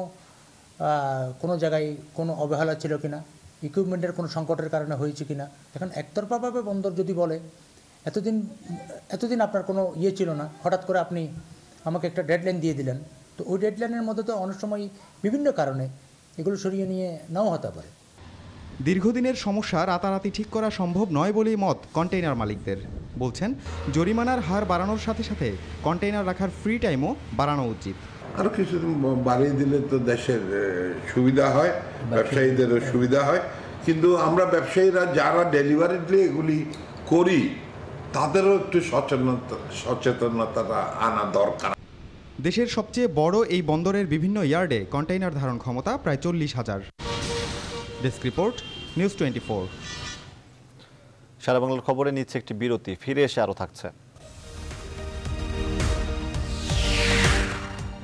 কোনো জায়গায় কোনো অবহেলা ছিল কিনা ইকুইপমেন্টের কোনো সংকটের কারণে হয়েছে কিনা এখন একতরফাভাবে বন্দর যদি বলে এতদিন এতদিন আপনার কোনো ইয়ে ছিল না হঠাৎ করে আপনি আমাকে একটা ডেডলাইন দিয়ে দিলেন তো ওই ডেডলাইনের মধ্যে তো অনেক সময় বিভিন্ন কারণে এগুলো সরিয়ে নিয়ে নাও হতে পারে দীর্ঘদিনের সমস্যা রাতারাতি ঠিক করা সম্ভব নয় বলেই মত কন্টেইনার মালিকদের বলছেন জরিমানার হার বাড়ানোর সাথে সাথে কন্টেইনার রাখার ফ্রি টাইমও বাড়ানো উচিত আরও কিছুদিন বাড়িয়ে দিলে তো দেশের সুবিধা হয় ব্যবসায়ীদেরও সুবিধা হয় কিন্তু আমরা ব্যবসায়ীরা যারা ডেলিভারিডলি এগুলি করি তাদেরও একটু সচেতনতা সচেতনতাটা আনা দরকার দেশের সবচেয়ে বড় এই বন্দরের বিভিন্ন ইয়ার্ডে কন্টেইনার ধারণ ক্ষমতা প্রায় চল্লিশ হাজার desk report news twenty four সারা বাংলার খবরে নিচ্ছে একটি বিরতি ফিরে এসে আরও থাকছে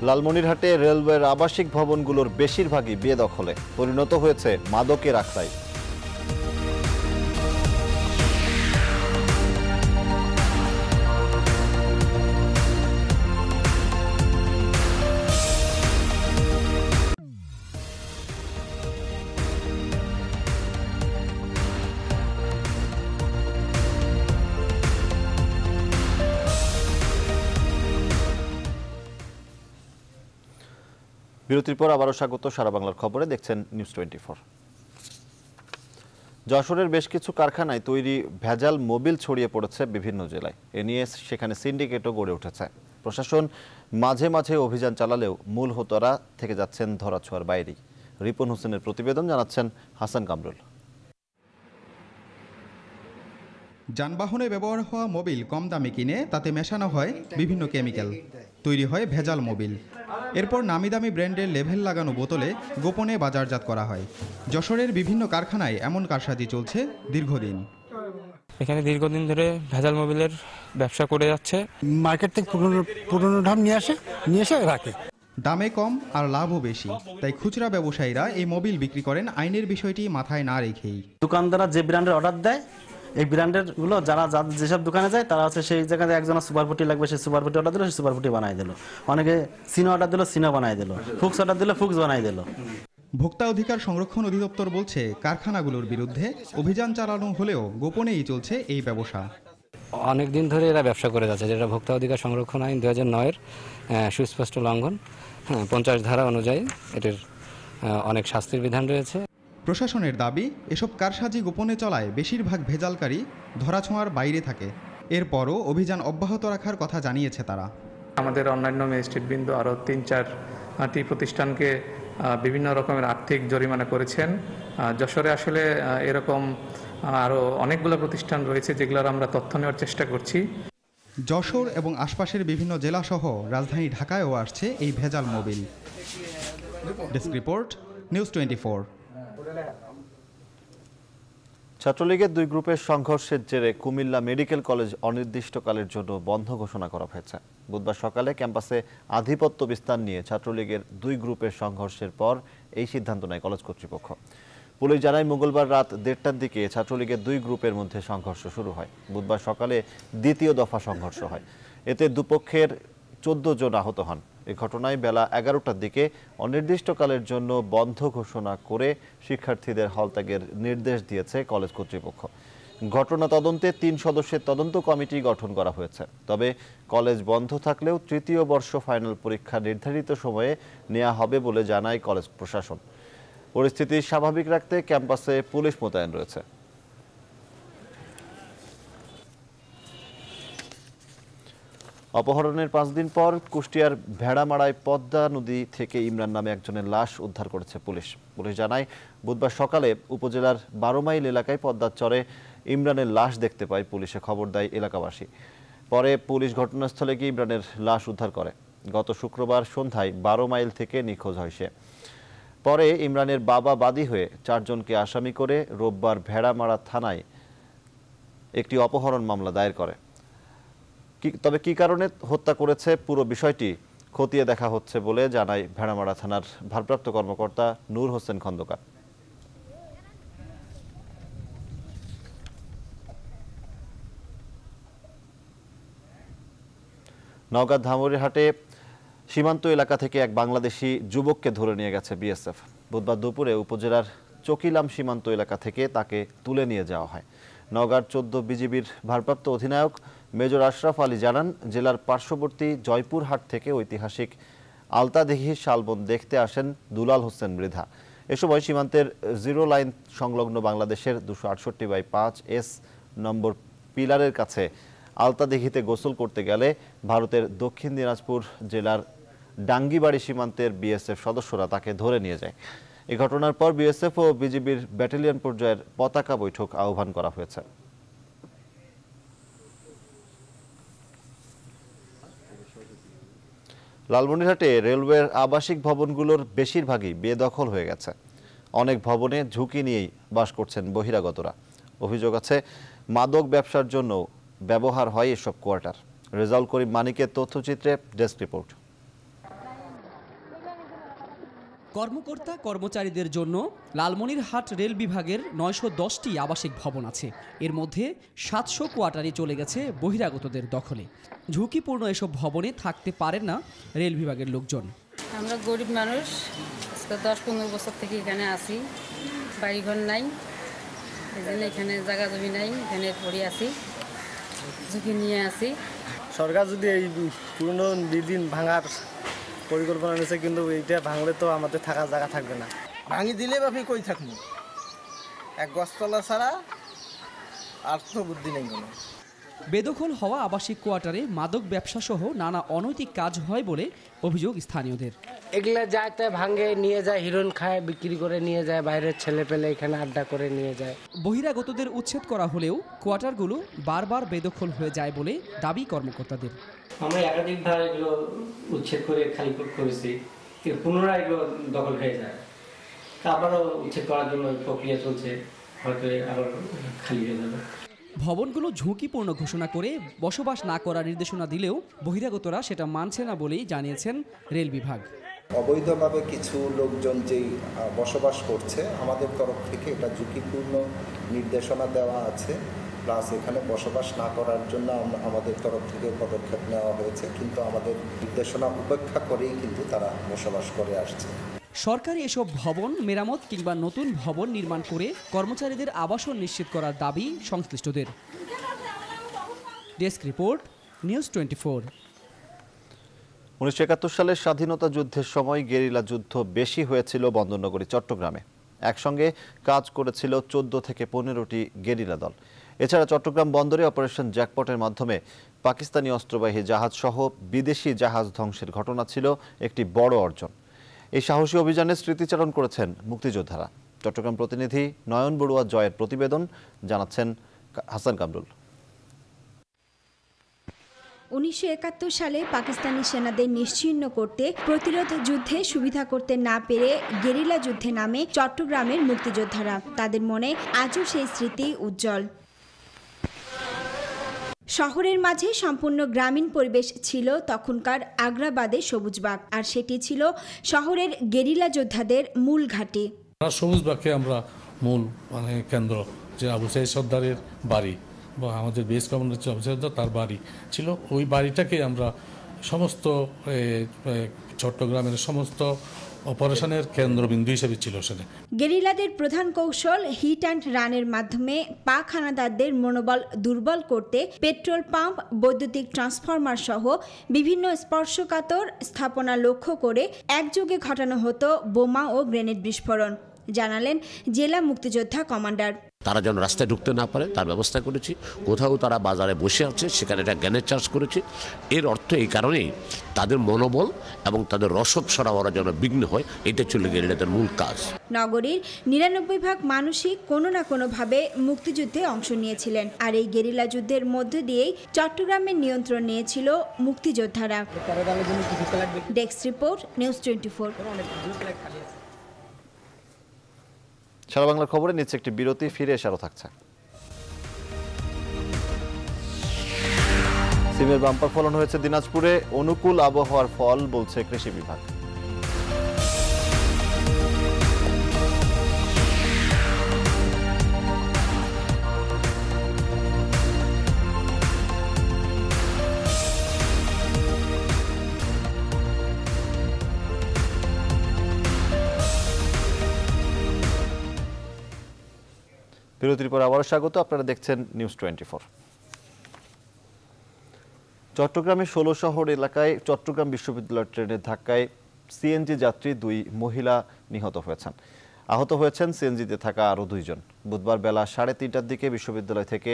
লালমনিরহাটে রেলওয়ের আবাসিক ভবনগুলোর বেশিরভাগই বেদখলে পরিণত হয়েছে মাদকের আখড়ায় বিরতির পর আবারও স্বাগত সারা বাংলার খবরে দেখছেন নিউজ টোয়েন্টি ফোর যশোরের বেশ কিছু কারখানায় তৈরি ভেজাল মোবিল ছড়িয়ে পড়েছে বিভিন্ন জেলায় এ নিয়ে সেখানে সিন্ডিকেটও গড়ে উঠেছে প্রশাসন মাঝে মাঝে অভিযান চালালেও মূল হোতরা থেকে যাচ্ছেন ধরাছোঁয়ার বাইরেই রিপন হোসেনের প্রতিবেদন জানাচ্ছেন হাসান কামরুল যানবাহনে ব্যবহার হওয়া মোবিল কম দামে কিনে তাতে মেশানো হয় বিভিন্ন কেমিক্যাল তৈরি হয় ভেজাল মোবিল এরপর নামি দামি ব্র্যান্ডের লেভেল লাগানো বোতলে গোপনে বাজারজাত করা হয় যশোরের বিভিন্ন কারখানায় এমন কারসাজি চলছে দীর্ঘদিন এখানে দীর্ঘদিন ধরে ভেজাল মোবিলের ব্যবসা করে যাচ্ছে মার্কেট থেকে পুরনো পুরনো নিয়ে আসে নিয়ে এসে রাখে দামে কম আর লাভও বেশি তাই খুচরা ব্যবসায়ীরা এই মোবিল বিক্রি করেন আইনের বিষয়টি মাথায় না রেখেই দোকানদাররা যে ব্র্যান্ডের অর্ডার দেয় এই ব্র্যান্ডের গুলো যারা যেসব দোকানে যায় তারা হচ্ছে সেই জায়গাতে একজন সুপারপুটি লাগবে সেই সুপারপুটি অর্ডার দিল সেই সুপারপুটি বানাই দিল অনেকে সিনো অর্ডার দিল সিনো বানাই দিল ফুক্স অর্ডার দিল ফুক্স বানাই দিল ভোক্তা অধিকার সংরক্ষণ অধিদপ্তর বলছে কারখানাগুলোর বিরুদ্ধে অভিযান চালানো হলেও গোপনেই চলছে এই ব্যবসা অনেক দিন ধরে এরা ব্যবসা করে যাচ্ছে যেটা ভোক্তা অধিকার সংরক্ষণ আইন দু হাজার নয়ের সুস্পষ্ট লঙ্ঘন হ্যাঁ, পঞ্চাশ ধারা অনুযায়ী এটির অনেক শাস্তির বিধান রয়েছে প্রশাসনের দাবি এসব কারসাজি গোপনে চলায় বেশিরভাগ ভেজালকারী ধরাছোঁয়ার বাইরে থাকে এরপরও অভিযান অব্যাহত রাখার কথা জানিয়েছে তারা আমাদের অন্যান্য ম্যাজিস্ট্রেটবৃন্দ আরও তিন চারটি প্রতিষ্ঠানকে বিভিন্ন রকমের আর্থিক জরিমানা করেছেন যশোরে আসলে এরকম আরও অনেকগুলো প্রতিষ্ঠান রয়েছে যেগুলোর আমরা তথ্য নেওয়ার চেষ্টা করছি যশোর এবং আশপাশের বিভিন্ন জেলাসহ রাজধানী ঢাকায়ও আসছে এই ভেজাল mobil desk report news twenty ছাত্রলীগের দুই গ্রুপের সংঘর্ষের জেরে কুমিল্লা মেডিকেল কলেজ অনির্দিষ্টকালের জন্য বন্ধ ঘোষণা করা হয়েছে বুধবার সকালে ক্যাম্পাসে আধিপত্য বিস্তার নিয়ে ছাত্রলীগের দুই গ্রুপের সংঘর্ষের পর এই সিদ্ধান্ত নেয় কলেজ কর্তৃপক্ষ পুলিশ জানায় মঙ্গলবার রাত দেড়টার দিকে ছাত্রলীগের দুই গ্রুপের মধ্যে সংঘর্ষ শুরু হয় বুধবার সকালে দ্বিতীয় দফা সংঘর্ষ হয় এতে দুপক্ষের চোদ্দ জন আহত হন এ ঘটনায় বেলা এগারোটার দিকে অনির্দিষ্টকালের জন্য বন্ধ ঘোষণা করে শিক্ষার্থীদের হলত্যাগের নির্দেশ দিয়েছে কলেজ কর্তৃপক্ষ ঘটনা তদন্তে তিন সদস্যের তদন্ত কমিটি গঠন করা হয়েছে তবে কলেজ বন্ধ থাকলেও তৃতীয় বর্ষ ফাইনাল পরীক্ষা নির্ধারিত সময়ে নেওয়া হবে বলে জানায় কলেজ প্রশাসন পরিস্থিতি স্বাভাবিক রাখতে ক্যাম্পাসে পুলিশ মোতায়েন রয়েছে অপহরণের পাঁচ দিন পর কুষ্টিয়ার ভেড়ামারায় পদ্মা নদী থেকে ইমরান নামে একজনের লাশ উদ্ধার করেছে পুলিশ পুলিশ জানায় বুধবার সকালে উপজেলার বারো মাইল এলাকায় পদ্মার চরে ইমরানের লাশ দেখতে পায় পুলিশে খবর দেয় এলাকাবাসী পরে পুলিশ ঘটনাস্থলে গিয়ে ইমরানের লাশ উদ্ধার করে গত শুক্রবার সন্ধ্যায় বারো মাইল থেকে নিখোঁজ হয় সে পরে ইমরানের বাবা বাদী হয়ে চারজনকে আসামি করে রোববার ভেড়ামারা থানায় একটি অপহরণ মামলা দায়ের করে তবে কি কারণে হত্যা করেছে পুরো বিষয়টি খতিয়ে দেখা হচ্ছে বলে জানায় ভেড়ামারা থানার ভারপ্রাপ্ত কর্মকর্তা নূর হোসেন খন্দকার নওগাঁ ধামরিহাটে সীমান্ত এলাকা থেকে এক বাংলাদেশি যুবককে ধরে নিয়ে গেছে বিএসএফ বুধবার দুপুরে উপজেলার চকিলাম সীমান্ত এলাকা থেকে তাকে তুলে নিয়ে যাওয়া হয় নওগাঁর চোদ্দ বিজিবির ভারপ্রাপ্ত অধিনায়ক মেজর আশরাফ আলী জানান জেলার পার্শ্ববর্তী জয়পুরহাট থেকে ঐতিহাসিক আলতাদেহি শালবন দেখতে আসেন দুলাল হোসেন মৃধা এ সময় সীমান্তের জিরো লাইন সংলগ্ন বাংলাদেশের দুশো আটষট্টি বাই পাঁচ এস নম্বর পিলারের কাছে আলতাদিঘিতে গোসল করতে গেলে ভারতের দক্ষিণ দিনাজপুর জেলার ডাঙ্গিবাড়ি সীমান্তের বিএসএফ সদস্যরা তাকে ধরে নিয়ে যায় এ ঘটনার পর বিএসএফ ও বিজিবির ব্যাটালিয়ন পর্যায়ের পতাকা বৈঠক আহ্বান করা হয়েছে লালমনিরহাটে রেলওয়ের আবাসিক ভবনগুলোর বেশিরভাগই বেদখল হয়ে গেছে অনেক ভবনে ঝুঁকি নিয়েই বাস করছেন বহিরাগতরা অভিযোগ আছে মাদক ব্যবসার জন্য ব্যবহার হয় এসব কোয়ার্টার রেজাউল করিম মানিকের তথ্যচিত্রে ডেস্ক রিপোর্ট কর্মকর্তা কর্মচারীদের জন্য লালমনিরহাট রেল বিভাগের নয়শো দশটি আবাসিক ভবন আছে এর মধ্যে সাতশো কোয়ার্টারে চলে গেছে বহিরাগতদের দখলে ঝুঁকিপূর্ণ এসব ভবনে থাকতে পারেন না রেল বিভাগের লোকজন আমরা গরিব মানুষ দশ পনেরো বছর থেকে এখানে আসি বাড়িঘর নাই এখানে এখানে জায়গা জমি নাই এখানে পড়ে আসি ঝুঁকি নিয়ে আসি সরকার যদি এই পুরনো দিন ভাঙার পরিকল্পনা নিয়েছে কিন্তু এইটা ভাঙলে তো আমাদের থাকার জায়গা থাকবে না ভাঙি দিলে আপনি কই থাকবো এক গছতলা ছাড়া আর তো বুদ্ধি নেই কোনো বেদখল হওয়া আবাসিক কোয়ার্টারে মাদক ব্যবসা সহ নানা অনৈতিক কাজ হয় বলে অভিযোগ স্থানীয়দের এগুলো যায় ভাঙে নিয়ে যায় হিরণ খায় বিক্রি করে নিয়ে যায় বাইরের ছেলে পেলে এখানে আড্ডা করে নিয়ে যায় বহিরাগতদের উচ্ছেদ করা হলেও কোয়ার্টারগুলো বারবার বেদখল হয়ে যায় বলে দাবি কর্মকর্তাদের আমরা একাধিকবার এগুলো উচ্ছেদ করে খালি করেছি পুনরায় এগুলো দখল হয়ে যায় আবারও উচ্ছেদ করার জন্য প্রক্রিয়া চলছে হয়তো আবার খালি হয়ে যাবে ভবনগুলো ঝুঁকিপূর্ণ ঘোষণা করে বসবাস না করার নির্দেশনা দিলেও বহিরাগতরা সেটা মানছে না বলেই জানিয়েছেন রেল বিভাগ অবৈধভাবে কিছু লোকজন যেই বসবাস করছে আমাদের তরফ থেকে এটা ঝুঁকিপূর্ণ নির্দেশনা দেওয়া আছে প্লাস এখানে বসবাস না করার জন্য আমাদের তরফ থেকে পদক্ষেপ নেওয়া হয়েছে কিন্তু আমাদের নির্দেশনা উপেক্ষা করেই কিন্তু তারা বসবাস করে আসছে সরকারি এসব ভবন মেরামত কিংবা নতুন ভবন নির্মাণ করে কর্মচারীদের আবাসন নিশ্চিত করার দাবি সংশ্লিষ্টদের desk report news twenty four উনিশশো একাত্তর সালের স্বাধীনতা যুদ্ধের সময় গেরিলা যুদ্ধ বেশি হয়েছিল বন্দরনগরী চট্টগ্রামে একসঙ্গে কাজ করেছিল চোদ্দ থেকে পনেরোটি গেরিলা দল এছাড়া চট্টগ্রাম বন্দরে অপারেশন জ্যাকপটের মাধ্যমে পাকিস্তানি অস্ত্রবাহী জাহাজসহ বিদেশি জাহাজ ধ্বংসের ঘটনা ছিল একটি বড় অর্জন এই সাহসী অভিযানে স্মৃতিচারণ করেছেন মুক্তিযোদ্ধারা চট্টগ্রাম প্রতিনিধি নয়ন বড়ুয়া জয়ের প্রতিবেদন জানাচ্ছেন হাসান কামরুল উনিশশো সালে পাকিস্তানি সেনাদের নিশ্চিহ্ন করতে প্রতিরোধ যুদ্ধে সুবিধা করতে না পেরে গেরিলা যুদ্ধে নামে চট্টগ্রামের মুক্তিযোদ্ধারা তাদের মনে আজও সেই স্মৃতি উজ্জ্বল শহরের মাঝে সম্পূর্ণ গ্রামীণ পরিবেশ ছিল তখনকার আগ্রাবাদে সবুজবাগ আর সেটি ছিল শহরের গেরিলা যোদ্ধাদের মূল ঘাটি সবুজবাগকে আমরা মূল মানে কেন্দ্র যে আবু সাহেব সর্দারের বাড়ি বা আমাদের বেস কমান্ডার ছিল আবু সাহেব তার বাড়ি ছিল ওই বাড়িটাকে আমরা সমস্ত চট্টগ্রামের সমস্ত অপারেশনের কেন্দ্রবিন্দু হিসেবে ছিল সেটা গেরিলাদের প্রধান কৌশল হিট অ্যান্ড রানের মাধ্যমে পাক হানাদারদের মনোবল দুর্বল করতে পেট্রোল পাম্প বৈদ্যুতিক ট্রান্সফরমার সহ বিভিন্ন স্পর্শকাতর স্থাপনা লক্ষ্য করে একযোগে ঘটানো হতো বোমা ও গ্রেনেড বিস্ফোরণ জানালেন জেলা মুক্তিযোদ্ধা কমান্ডার তারা যেন রাস্তায় ঢুকতে না পারে তার ব্যবস্থা করেছি কোথাও তারা বাজারে বসে আছে সেখানে একটা জ্ঞানের চার্জ করেছি এর অর্থ এই কারণেই তাদের মনোবল এবং তাদের রসদ সরবরাহ যেন বিঘ্ন হয় এটা চলে গেলে তাদের মূল কাজ নগরীর নিরানব্বই ভাগ মানুষই কোনো না কোনোভাবে মুক্তিযুদ্ধে অংশ নিয়েছিলেন আর এই গেরিলা যুদ্ধের মধ্য দিয়েই চট্টগ্রামের নিয়ন্ত্রণ নিয়েছিল মুক্তিযোদ্ধারা desk report news twenty four সারা বাংলার খবরে নিচ্ছে একটি বিরতি ফিরে এসে আরও থাকছে সিমের বাম্পার ফলন হয়েছে দিনাজপুরে অনুকূল আবহাওয়ার ফল বলছে কৃষি বিভাগ বিরতির পর আবারও স্বাগত আপনারা দেখছেন নিউজ টোয়েন্টি ফোর চট্টগ্রামের ষোলো শহর এলাকায় চট্টগ্রাম বিশ্ববিদ্যালয়ের ট্রেনের ধাক্কায় সিএনজি যাত্রী দুই মহিলা নিহত হয়েছেন আহত হয়েছেন সিএনজিতে থাকা আরও দুইজন বুধবার বেলা সাড়ে তিনটার দিকে বিশ্ববিদ্যালয় থেকে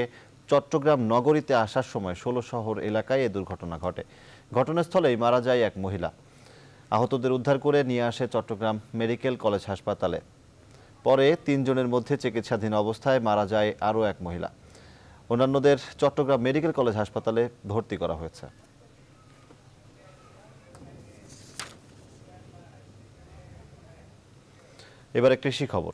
চট্টগ্রাম নগরীতে আসার সময় ষোলো শহর এলাকায় এ দুর্ঘটনা ঘটে ঘটনাস্থলেই মারা যায় এক মহিলা আহতদের উদ্ধার করে নিয়ে আসে চট্টগ্রাম মেডিকেল কলেজ হাসপাতালে পরে তিনজনের মধ্যে চিকিৎসাধীন অবস্থায় মারা যায় আরও এক মহিলা অন্যান্যদের চট্টগ্রাম মেডিকেল কলেজ হাসপাতালে ভর্তি করা হয়েছে এবারে কৃষি খবর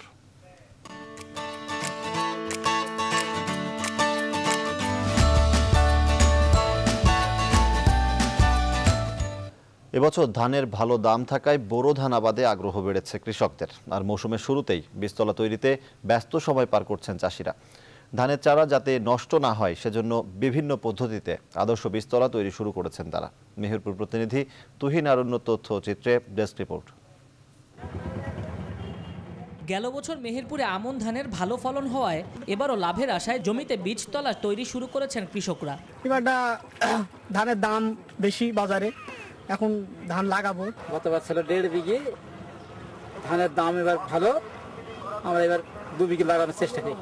এবছর ধানের ভালো দাম থাকায় বোরো ধান আবাদে আগ্রহ বেড়েছে কৃষকদের আর মৌসুমের শুরুতেই বীজতলা তৈরিতে ব্যস্ত সময় পার করছেন চাষিরা ধানের চারা যাতে নষ্ট না হয় সেজন্য বিভিন্ন পদ্ধতিতে আদর্শ বীজতলা তৈরি শুরু করেছেন তারা মেহেরপুর প্রতিনিধি তুহিন আরণ্য তথ্য চিত্রে ডেস্ক রিপোর্ট গেল বছর মেহেরপুরে আমন ধানের ভালো ফলন হওয়ায় এবারও লাভের আশায় জমিতে তলা তৈরি শুরু করেছেন কৃষকরা এবারটা ধানের দাম বেশি বাজারে এখন ধান লাগাবো গতবার ছিল দেড় বিঘে ধানের দাম এবার ভালো আমরা এবার দু বিঘে লাগানোর চেষ্টা করি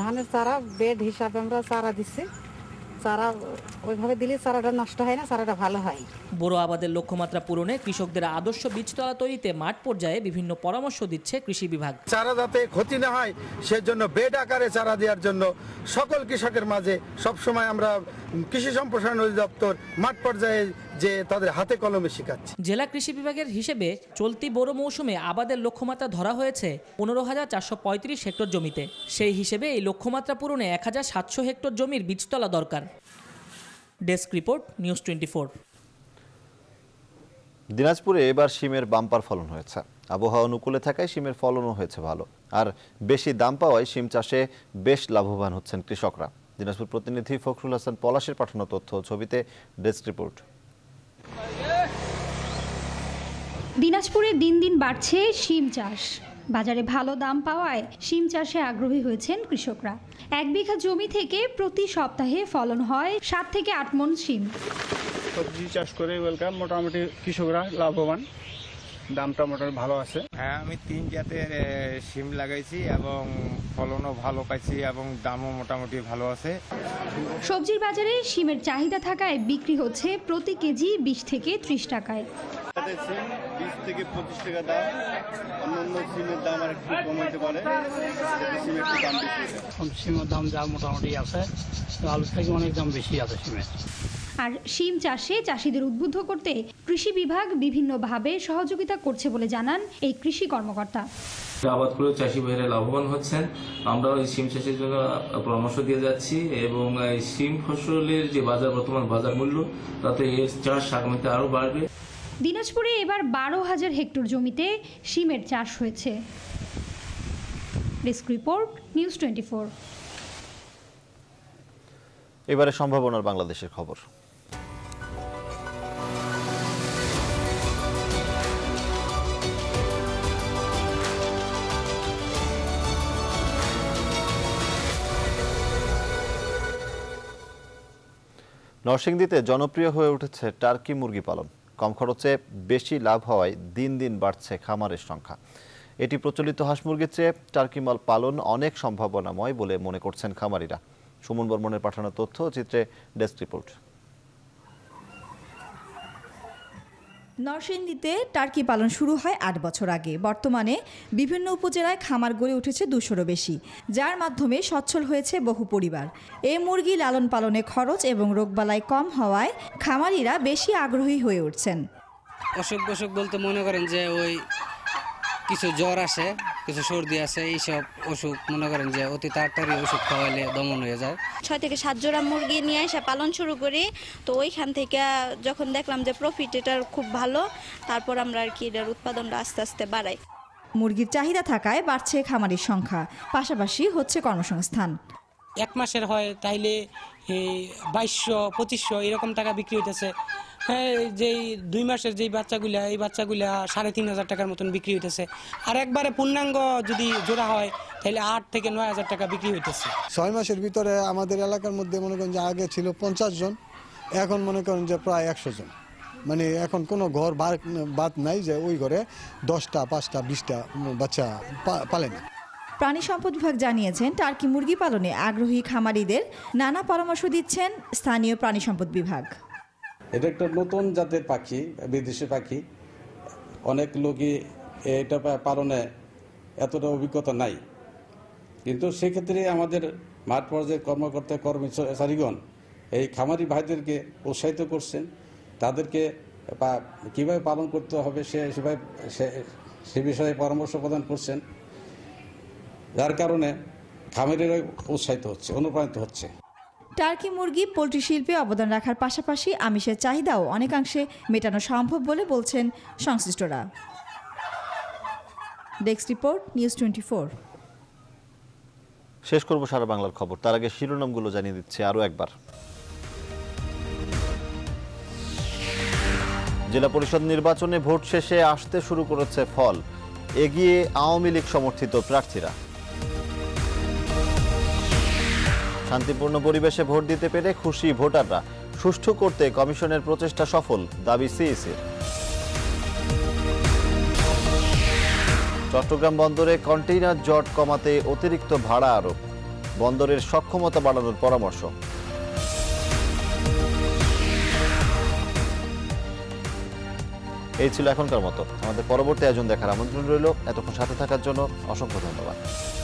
ধানের চারা বেড হিসাবে আমরা চারা দিচ্ছি চারা ওইভাবে দিলে চারাটা নষ্ট হয় না চারাটা ভালো হয় বোরো আবাদের লক্ষ্যমাত্রা পূরণে কৃষকদের আদর্শ বীজতলা তৈরিতে মাঠ পর্যায়ে বিভিন্ন পরামর্শ দিচ্ছে কৃষি বিভাগ চারা যাতে ক্ষতি না হয় সেজন্য বেড আকারে চারা দেওয়ার জন্য সকল কৃষকের মাঝে সবসময় আমরা কৃষি সম্প্রসারণ অধিদপ্তর মাঠ পর্যায়ে যে তাদের হাতে কলমে শিখাচ্ছে জেলা কৃষি বিভাগের হিসেবে চলতি বড় মৌসুমে আবাদের লক্ষ্যমাত্রা ধরা হয়েছে পনেরো হাজার চারশো পঁয়ত্রিশ হেক্টর জমিতে সেই হিসেবে এই লক্ষ্যমাত্রা পূরণে এক হাজার সাতশো হেক্টর জমির বীজতলা দরকার desk report news twenty four দিনাজপুরে এবার সিমের বাম্পার ফলন হয়েছে আবহাওয়া অনুকূলে থাকায় সিমের ফলনও হয়েছে ভালো আর বেশি দাম পাওয়ায় সিম চাষে বেশ লাভবান হচ্ছেন কৃষকরা দিনাজপুর প্রতিনিধি ফখরুল হাসান পলাশের পাঠানো তথ্য ছবিতে ডেস্ক রিপোর্ট দিনাজপুরে দিন দিন বাড়ছে শিম চাষ বাজারে ভালো দাম পাওয়ায় শিম চাষে আগ্রহী হয়েছেন কৃষকরা এক বিঘা জমি থেকে প্রতি সপ্তাহে ফলন হয় সাত থেকে আট মন শিম সবজি চাষ করে ওয়েলকাম মোটামুটি কৃষকরা লাভবান দামটা মোটামুটি ভালো আছে হ্যাঁ আমি তিন জাতের সিম লাগাইছি এবং ফলনও ভালো পাইছি এবং দামও মোটামুটি ভালো আছে সবজির বাজারে সিমের চাহিদা থাকায় বিক্রি হচ্ছে প্রতি কেজি বিশ থেকে ত্রিশ টাকায় থেকে সিমের দাম আর সিমের দাম বেশি সিমের দাম যা মোটামুটি আছে আলুর থেকে অনেক দাম বেশি আছে সিমের আর শিম চাষে চাষিদের উদ্বুদ্ধ করতে কৃষি বিভাগ বিভিন্নভাবে সহযোগিতা করছে বলে জানান এই কৃষি কর্মকর্তা আবাদ করে চাষি ভাইরা লাভবান হচ্ছেন আমরা এই শিম চাষের জন্য পরামর্শ দিয়ে যাচ্ছি এবং এই শিম ফসলের যে বাজার বর্তমান বাজার মূল্য তাতে এই চাষ আগামীতে আরও বাড়বে দিনাজপুরে এবার বারো হাজার হেক্টর জমিতে শিমের চাষ হয়েছে desk report news twenty four এবারে সম্ভাবনার বাংলাদেশের খবর নরসিংদীতে জনপ্রিয় হয়ে উঠেছে টার্কি মুরগি পালন কম খরচে বেশি লাভ হওয়ায় দিন দিন বাড়ছে খামারের সংখ্যা এটি প্রচলিত হাঁস মুরগির চেয়ে টার্কি মাল পালন অনেক সম্ভাবনাময় বলে মনে করছেন খামারিরা সুমন বর্মনের পাঠানো তথ্য চিত্রে ডেস্ক রিপোর্ট নরসিংদীতে টার্কি পালন শুরু হয় আট বছর আগে বর্তমানে বিভিন্ন উপজেলায় খামার গড়ে উঠেছে দুশোরও বেশি যার মাধ্যমে সচ্ছল হয়েছে বহু পরিবার এ মুরগি লালন পালনে খরচ এবং রোগবালাই কম হওয়ায় খামারিরা বেশি আগ্রহী হয়ে উঠছেন অসুখ বসুখ বলতে মনে করেন যে ওই কিছু জ্বর আসে কিছু সর্দি আছে এইসব অসুখ মনে করেন যে অতি তাড়াতাড়ি ওষুধ খাওয়াইলে দমন হয়ে যায় ছয় থেকে সাত জোড়া মুরগি নিয়ে এসে পালন শুরু করি তো ওইখান থেকে যখন দেখলাম যে প্রফিট এটার খুব ভালো তারপর আমরা আর কি এটার উৎপাদনটা আস্তে আস্তে বাড়াই মুরগির চাহিদা থাকায় বাড়ছে খামারির সংখ্যা পাশাপাশি হচ্ছে কর্মসংস্থান এক মাসের হয় তাইলে বাইশশো পঁচিশশো এরকম টাকা বিক্রি হইতেছে হ্যাঁ, যেই দুই মাসের যেই বাচ্চাগুলা এই বাচ্চাগুলা সাড়ে তিন হাজার টাকার মতন বিক্রি হইতেছে আর একবারে পূর্ণাঙ্গ যদি জোড়া হয় তাহলে আট থেকে নয় হাজার টাকা বিক্রি হইতেছে ছয় মাসের ভিতরে আমাদের এলাকার মধ্যে মনে করেন যে আগে ছিল পঞ্চাশ জন এখন মনে করেন যে প্রায় একশো জন মানে এখন কোনো ঘর বাদ নাই যে ওই ঘরে দশটা পাঁচটা বিশটা বাচ্চা পালে না প্রাণী সম্পদ বিভাগ জানিয়েছেন টার্কি মুরগি পালনে আগ্রহী খামারিদের নানা পরামর্শ দিচ্ছেন স্থানীয় প্রাণী সম্পদ বিভাগ এটা একটা নতুন জাতের পাখি বিদেশি পাখি অনেক লোকই এটা পালনে এতটা অভিজ্ঞতা নাই কিন্তু সেক্ষেত্রে আমাদের মাঠ পর্যায়ের কর্মকর্তা কর্মচারীগণ এই খামারি ভাইদেরকে উৎসাহিত করছেন তাদেরকে কীভাবে পালন করতে হবে সে সেভাবে সে বিষয়ে পরামর্শ প্রদান করছেন যার কারণে খামারিরা উৎসাহিত হচ্ছে অনুপ্রাণিত হচ্ছে টার্কি মুরগি পোলট্রি শিল্পে অবদান রাখার পাশাপাশি আমিষের চাহিদাও অনেকাংশে মেটানো সম্ভব বলে বলছেন সংশ্লিষ্টরা ডেস্ক রিপোর্ট নিউজ টোয়েন্টি শেষ করব সারা বাংলার খবর তার আগে শিরোনামগুলো জানিয়ে দিচ্ছে আরও একবার জেলা পরিষদ নির্বাচনে ভোট শেষে আসতে শুরু করেছে ফল এগিয়ে আওয়ামী লীগ সমর্থিত প্রার্থীরা শান্তিপূর্ণ পরিবেশে ভোট দিতে পেরে খুশি ভোটাররা সুষ্ঠু করতে কমিশনের প্রচেষ্টা সফল দাবি সিইসির e চট্টগ্রাম বন্দরে কন্টেইনার জট কমাতে অতিরিক্ত ভাড়া আরোপ বন্দরের সক্ষমতা বাড়ানোর পরামর্শ এই ছিল এখনকার মতো আমাদের পরবর্তী আয়োজন দেখার আমন্ত্রণ রইল এতক্ষণ সাথে থাকার জন্য অসংখ্য ধন্যবাদ